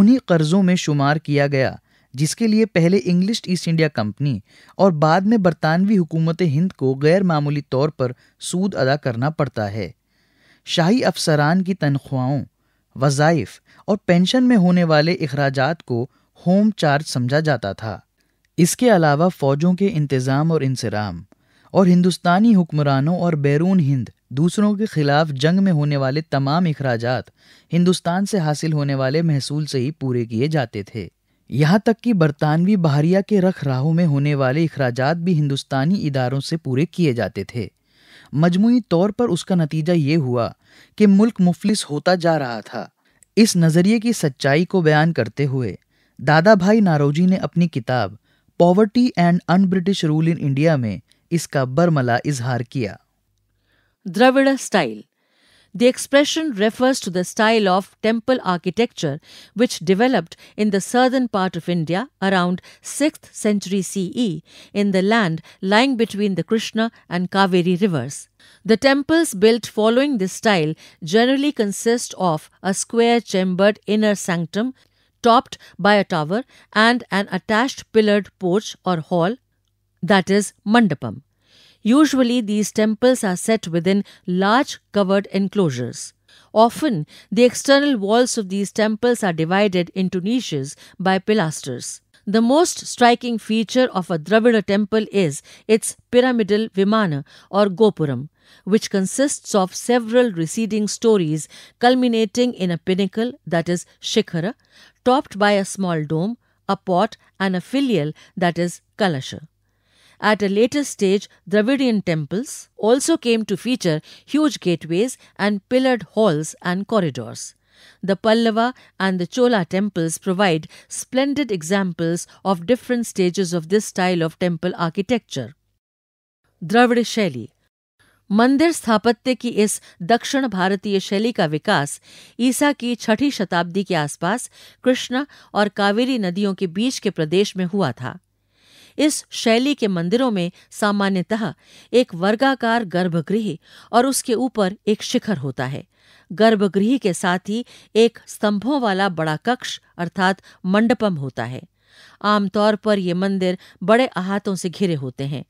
उन्हीं कर्ज़ों में शुमार किया गया जिसके लिए पहले इंग्लिश ईस्ट इंडिया कंपनी और बाद में बरतानवी हुकूमत हिंद को गैर मामूली तौर पर सूद अदा करना पड़ता है शाही अफसरान की तनख्वाहों वज़ाइफ और पेंशन में होने वाले अखराज को होम चार्ज समझा जाता था इसके अलावा फ़ौजों के इंतज़ाम और इंसराम और हिंदुस्तानी हुक्मरानों और बैरून हिंद दूसरों के खिलाफ जंग में होने वाले तमाम अखराज हिंदुस्तान से हासिल होने वाले महसूल से ही पूरे किए जाते थे यहाँ तक कि बरतानवी बहरिया के रख राहों में होने वाले अखराज भी हिंदुस्तानी इदारों से पूरे किए जाते थे मजमू तौर पर उसका नतीजा ये हुआ कि मुल्क मुफलिस होता जा रहा था इस नज़रिए की सच्चाई को बयान करते हुए दादा भाई नारोजी ने अपनी किताब poverty and unbritish rule in India में इसका बरमला इजहार किया Dravida style The expression refers to the style of temple architecture which developed in the southern part of India around 6th century CE in the land lying between the Krishna and Kaveri rivers. The temples built following this style generally consist of a square chambered inner sanctum topped by a tower and an attached pillared porch or hall that is mandapam. Usually, these temples are set within large covered enclosures. Often, the external walls of these temples are divided into niches by pilasters. The most striking feature of a Dravida temple is its pyramidal vimana or gopuram, which consists of several receding stories culminating in a pinnacle that is shikhara, topped by a small dome, a pot, and a filial that is kalasha. At a later stage, Dravidian temples also came to feature huge gateways and pillared halls and corridors. The Pallava and the Chola temples provide splendid examples of different stages of this style of temple architecture. Dravida शैली मंदिर स्थापत्य की इस दक्षिण भारतीय शैली का विकास ईसा की छठी शताब्दी के आसपास कृष्णा और कावेरी नदियों के बीच के प्रदेश में हुआ था इस शैली के मंदिरों में सामान्यतः एक वर्गाकार गर्भगृह और उसके ऊपर एक शिखर होता है गर्भगृह के साथ ही एक स्तंभों वाला बड़ा कक्ष अर्थात मंडपम होता है आमतौर पर ये मंदिर बड़े अहातों से घिरे होते हैं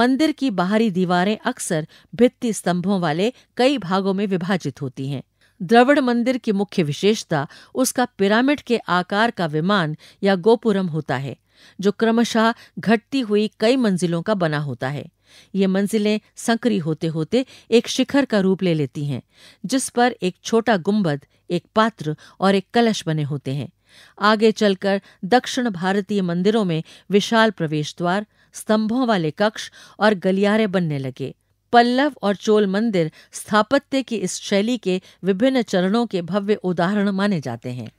मंदिर की बाहरी दीवारें अक्सर भित्ति स्तंभों वाले कई भागों में विभाजित होती हैं द्रवड़ मंदिर की मुख्य विशेषता उसका पिरामिड के आकार का विमान या गोपुरम होता है जो क्रमशः घटती हुई कई मंजिलों का बना होता है ये मंजिलें संकरी होते होते एक शिखर का रूप ले लेती हैं जिस पर एक छोटा गुंबद एक पात्र और एक कलश बने होते हैं आगे चलकर दक्षिण भारतीय मंदिरों में विशाल प्रवेश द्वार स्तंभों वाले कक्ष और गलियारे बनने लगे पल्लव और चोल मंदिर स्थापत्य की इस शैली के विभिन्न चरणों के भव्य उदाहरण माने जाते हैं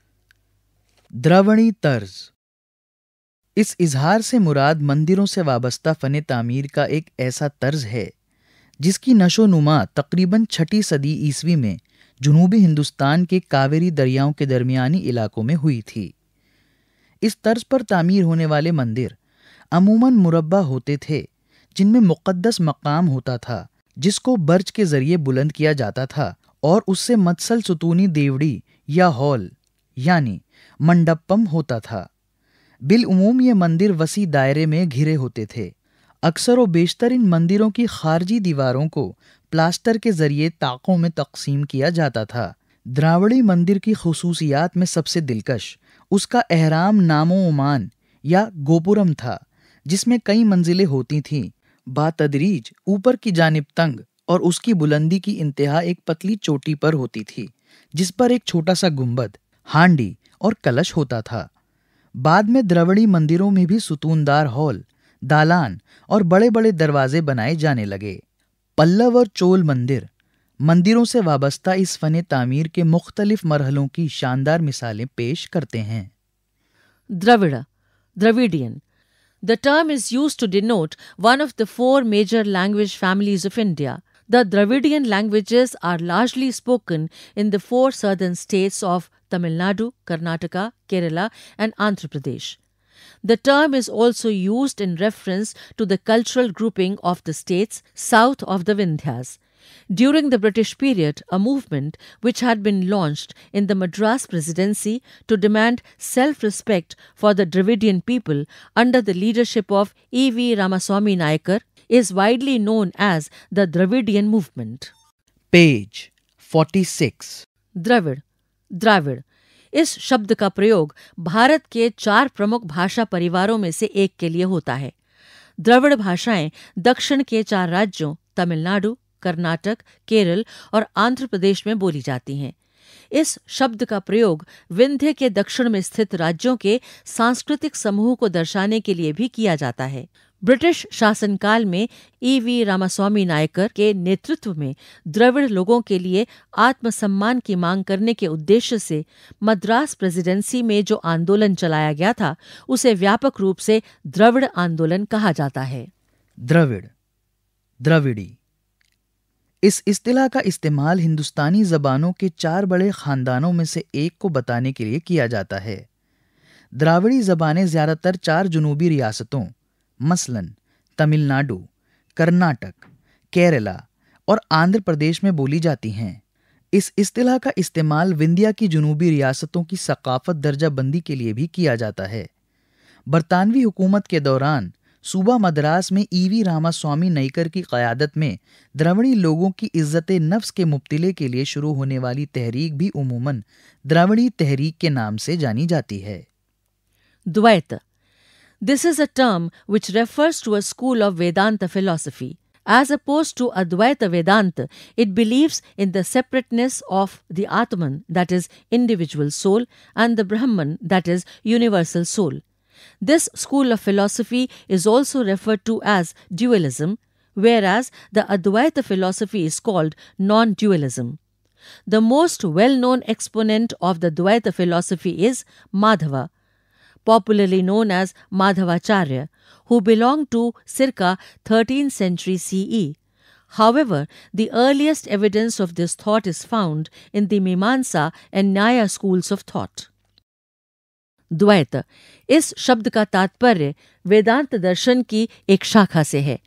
द्रवणी तर्ज इस इजहार से मुराद मंदिरों से वाबस्ता फ़न तामीर का एक ऐसा तर्ज है जिसकी नशो नुमा तकरीबन छठी सदी ईस्वी में जुनूबी हिंदुस्तान के कावेरी दरियाओं के दरमियानी इलाकों में हुई थी इस तर्ज पर तामीर होने वाले मंदिर अमूमन मुरबा होते थे जिनमें मुक़दस मकाम होता था जिसको बर्ज के ज़रिए बुलंद किया जाता था और उससे मत्सल सुतूनी देवड़ी या हॉल यानी मंडपम होता था बिलूम ये मंदिर वसी दायरे में घिरे होते थे अक्सर व बेशतर इन मंदिरों की खारजी दीवारों को प्लास्टर के ज़रिए ताकों में तकसीम किया जाता था द्रावड़ी मंदिर की खसूसियात में सबसे दिलकश उसका एहराम नामो ओमान या गोपुरम था जिसमें कई मंजिलें होती थीं बातदरीज ऊपर की जानब तंग और उसकी बुलंदी की इंतहा एक पतली चोटी पर होती थी जिस पर एक छोटा सा गुंबद हांडी और कलश होता था बाद में द्रविड़ी मंदिरों में भी सुतूनदार हॉल दालान और बड़े बड़े दरवाजे बनाए जाने लगे पल्लव और चोल मंदिर मंदिरों से वाबस्ता इस फन तामीर के मुख्तलिफ मरहलों की शानदार मिसालें पेश करते हैं Dravida Dravidian the term is use to denote one of the four major language families of India The Dravidian languages are largely spoken in the four southern states of Tamil Nadu, Karnataka, Kerala, and Andhra Pradesh. The term is also used in reference to the cultural grouping of the states south of the Vindhyas. During the British period, a movement which had been launched in the Madras Presidency to demand self respect for the Dravidian people under the leadership of E. V. Ramaswamy Nayakar is widely known as the Dravidian movement. Page 46 Dravida Dravida इस शब्द का प्रयोग भारत के चार प्रमुख भाषा परिवारों में से एक के लिए होता है द्रविड़ भाषाएं दक्षिण के चार राज्यों तमिलनाडु कर्नाटक केरल और आंध्र प्रदेश में बोली जाती हैं इस शब्द का प्रयोग विंध्य के दक्षिण में स्थित राज्यों के सांस्कृतिक समूह को दर्शाने के लिए भी किया जाता है ब्रिटिश शासनकाल में E e V Ramaswamy Naicker के नेतृत्व में द्रविड़ लोगों के लिए आत्मसम्मान की मांग करने के उद्देश्य से मद्रास प्रेसिडेंसी में जो आंदोलन चलाया गया था उसे व्यापक रूप से द्रविड़ आंदोलन कहा जाता है द्रविड़ द्रविड़ी इस इस्तलाह का इस्तेमाल हिंदुस्तानी जबानों के चार बड़े खानदानों में से एक को बताने के लिए किया जाता है द्राविड़ी जबानें ज़्यादातर चार जुनूबी रियासतों मसलन तमिलनाडु कर्नाटक केरला और आंध्र प्रदेश में बोली जाती हैं इस अतलाह का इस्तेमाल विंध्या की जनूबी रियासतों की सकाफत दर्जा बंदी के लिए भी किया जाता है बरतानवी हुकूमत के दौरान सूबा मद्रास में ईवी रामास्वामी नईकर की क्यादत में द्रविड़ी लोगों की इज्जत नफ्स के मुबतले के लिए शुरू होने वाली तहरीक भी उमूमन द्रविड़ी तहरीक के नाम से जानी जाती है द्वैत This is a term which refers to a school of Vedanta philosophy. As opposed to Advaita Vedanta, it believes in the separateness of the Atman, that is, individual soul, and the Brahman, that is, universal soul. This school of philosophy is also referred to as dualism, whereas the Advaita philosophy is called non dualism. The most well known exponent of the Dvaita philosophy is Madhava, popularly known as Madhavacharya, who belonged to circa 13th century CE. However, the earliest evidence of this thought is found in the Mimansa and Nyaya schools of thought. द्वैत इस शब्द का तात्पर्य वेदांत दर्शन की एक शाखा से है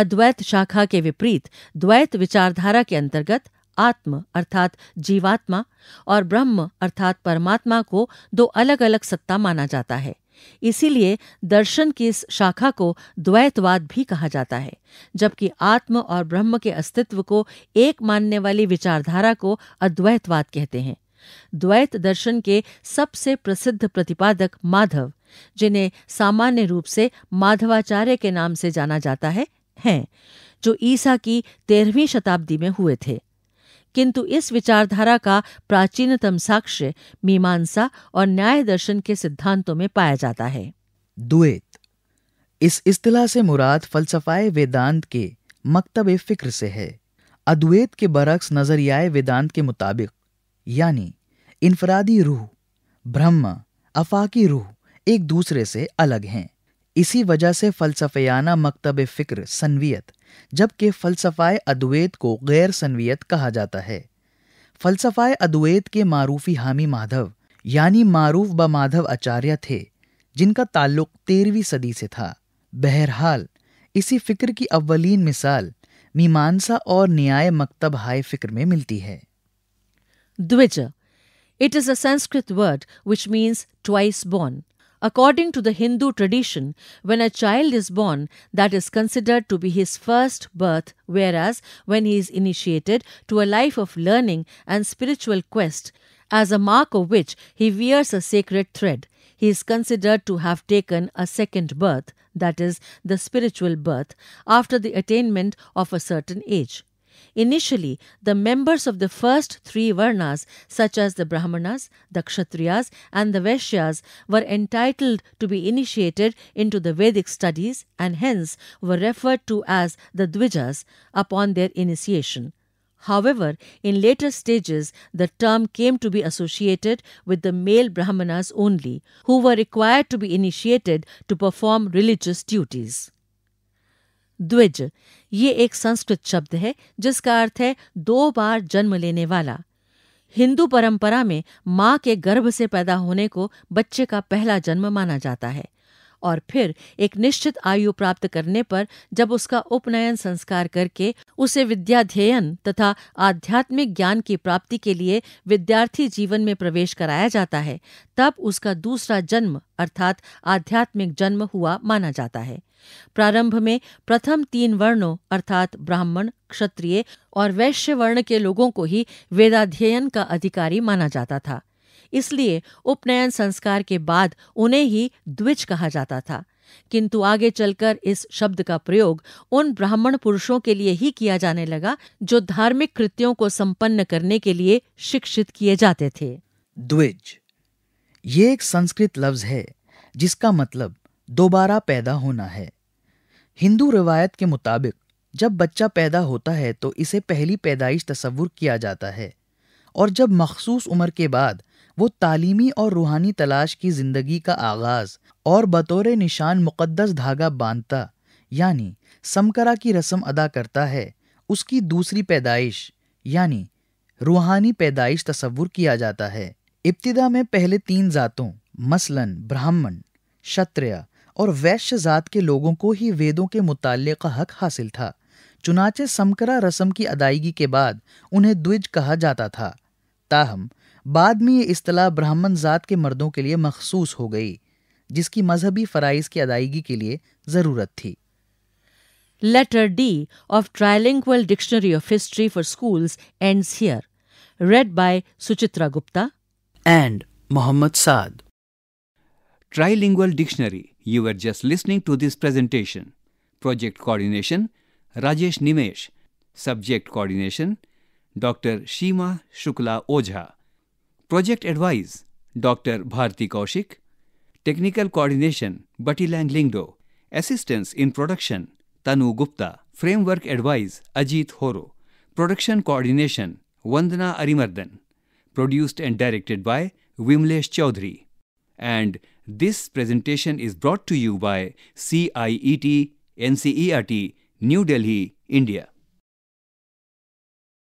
अद्वैत शाखा के विपरीत द्वैत विचारधारा के अंतर्गत आत्म अर्थात जीवात्मा और ब्रह्म अर्थात परमात्मा को दो अलग अलग सत्ता माना जाता है इसीलिए दर्शन की इस शाखा को द्वैतवाद भी कहा जाता है जबकि आत्म और ब्रह्म के अस्तित्व को एक मानने वाली विचारधारा को अद्वैतवाद कहते हैं द्वैत दर्शन के सबसे प्रसिद्ध प्रतिपादक माधव जिन्हें सामान्य रूप से माधवाचार्य के नाम से जाना जाता है हैं जो ईसा की तेरहवीं शताब्दी में हुए थे किंतु इस विचारधारा का प्राचीनतम साक्ष्य मीमांसा और न्याय दर्शन के सिद्धांतों में पाया जाता है द्वेत इस इस्तिला से मुराद फलसफाए वेदांत के मकतब फिक्र से है अद्वैत के बरक्स नजरियाए वेदांत के मुताबिक यानी इनफरादी रूह ब्रह्म अफाकी रूह एक दूसरे से अलग हैं इसी वजह से फलसफियाना मकतब फ़िक्र सनवियत जबकि फ़लसफ़ाए अद्वैत को गैर सनवियत कहा जाता है फ़लसफ़ाए अद्वैत के मारूफ़ी हामी माधव यानी मारूफ ब माधव आचार्य थे जिनका ताल्लुक तेरहवीं सदी से था बहरहाल इसी फ़िक्र की अव्वलीन मिसाल मीमांसा और न्याय मकतब हाय फिक्र में मिलती है dvija it is a Sanskrit word which means twice born According to the Hindu tradition, when a child is born, that is considered to be his first birth, whereas when he is initiated to a life of learning and spiritual quest, as a mark of which he wears a sacred thread, he is considered to have taken a second birth, that is, the spiritual birth, after the attainment of a certain age. Initially, the members of the first three Varnas, such as the Brahmanas, the Kshatriyas, and the Vaishyas, were entitled to be initiated into the Vedic studies and hence were referred to as the Dvijas upon their initiation. However, in later stages, the term came to be associated with the male Brahmanas only, who were required to be initiated to perform religious duties. द्विज ये एक संस्कृत शब्द है जिसका अर्थ है दो बार जन्म लेने वाला हिंदू परंपरा में माँ के गर्भ से पैदा होने को बच्चे का पहला जन्म माना जाता है और फिर एक निश्चित आयु प्राप्त करने पर जब उसका उपनयन संस्कार करके उसे विद्याध्ययन तथा आध्यात्मिक ज्ञान की प्राप्ति के लिए विद्यार्थी जीवन में प्रवेश कराया जाता है तब उसका दूसरा जन्म अर्थात आध्यात्मिक जन्म हुआ माना जाता है प्रारंभ में प्रथम तीन वर्णों अर्थात ब्राह्मण क्षत्रिय और वैश्य वर्ण के लोगों को ही वेदाध्ययन का अधिकारी माना जाता था इसलिए उपनयन संस्कार के बाद उन्हें ही द्विज कहा जाता था किंतु आगे चलकर इस शब्द का प्रयोग उन ब्राह्मण पुरुषों के लिए ही किया जाने लगा जो धार्मिक कृत्यों को संपन्न करने के लिए शिक्षित किए जाते थे द्विज ये एक संस्कृत लफ्ज है जिसका मतलब दोबारा पैदा होना है हिंदू रिवायत के मुताबिक जब बच्चा पैदा होता है तो इसे पहली पैदाइश तस्वुर किया जाता है और जब मखसूस उम्र के बाद वो तालीमी और रूहानी तलाश की ज़िंदगी का आगाज़ और बतौर निशान मुक़दस धागा बांधता यानी समकरा की रस्म अदा करता है उसकी दूसरी पैदाइश यानी रूहानी पैदाइश तस्वुर किया जाता है इब्तदा में पहले तीन ज़ातों मसलन ब्राह्मण क्षत्रिय और वैश्य जात के लोगों को ही वेदों के का हक हासिल था चुनाचे समकरा रस्म की अदायगी के बाद उन्हें द्विज कहा जाता था ताहम बाद में ये अतलाह ब्राह्मण जात के मर्दों के लिए मखसूस हो गई जिसकी मजहबी फ़राइज़ की अदायगी के लिए ज़रूरत थी letter D of trilingual dictionary of history for schools ends here read by Suchitra Gupta and Mohammad Saad trilingual dictionary You were just listening to this presentation. Project Coordination Rajesh Nimesh. Subject Coordination Dr. Shima Shukla Ojha. Project Advice Dr. Bharti Kaushik. Technical Coordination Batilang Lingdo. Assistance in Production Tanu Gupta. Framework Advice Ajit Horo. Production Coordination Vandana Arimardan. Produced and directed by Vimlesh Chaudhary. And This presentation is brought to you by CIET NCERT, New Delhi, India.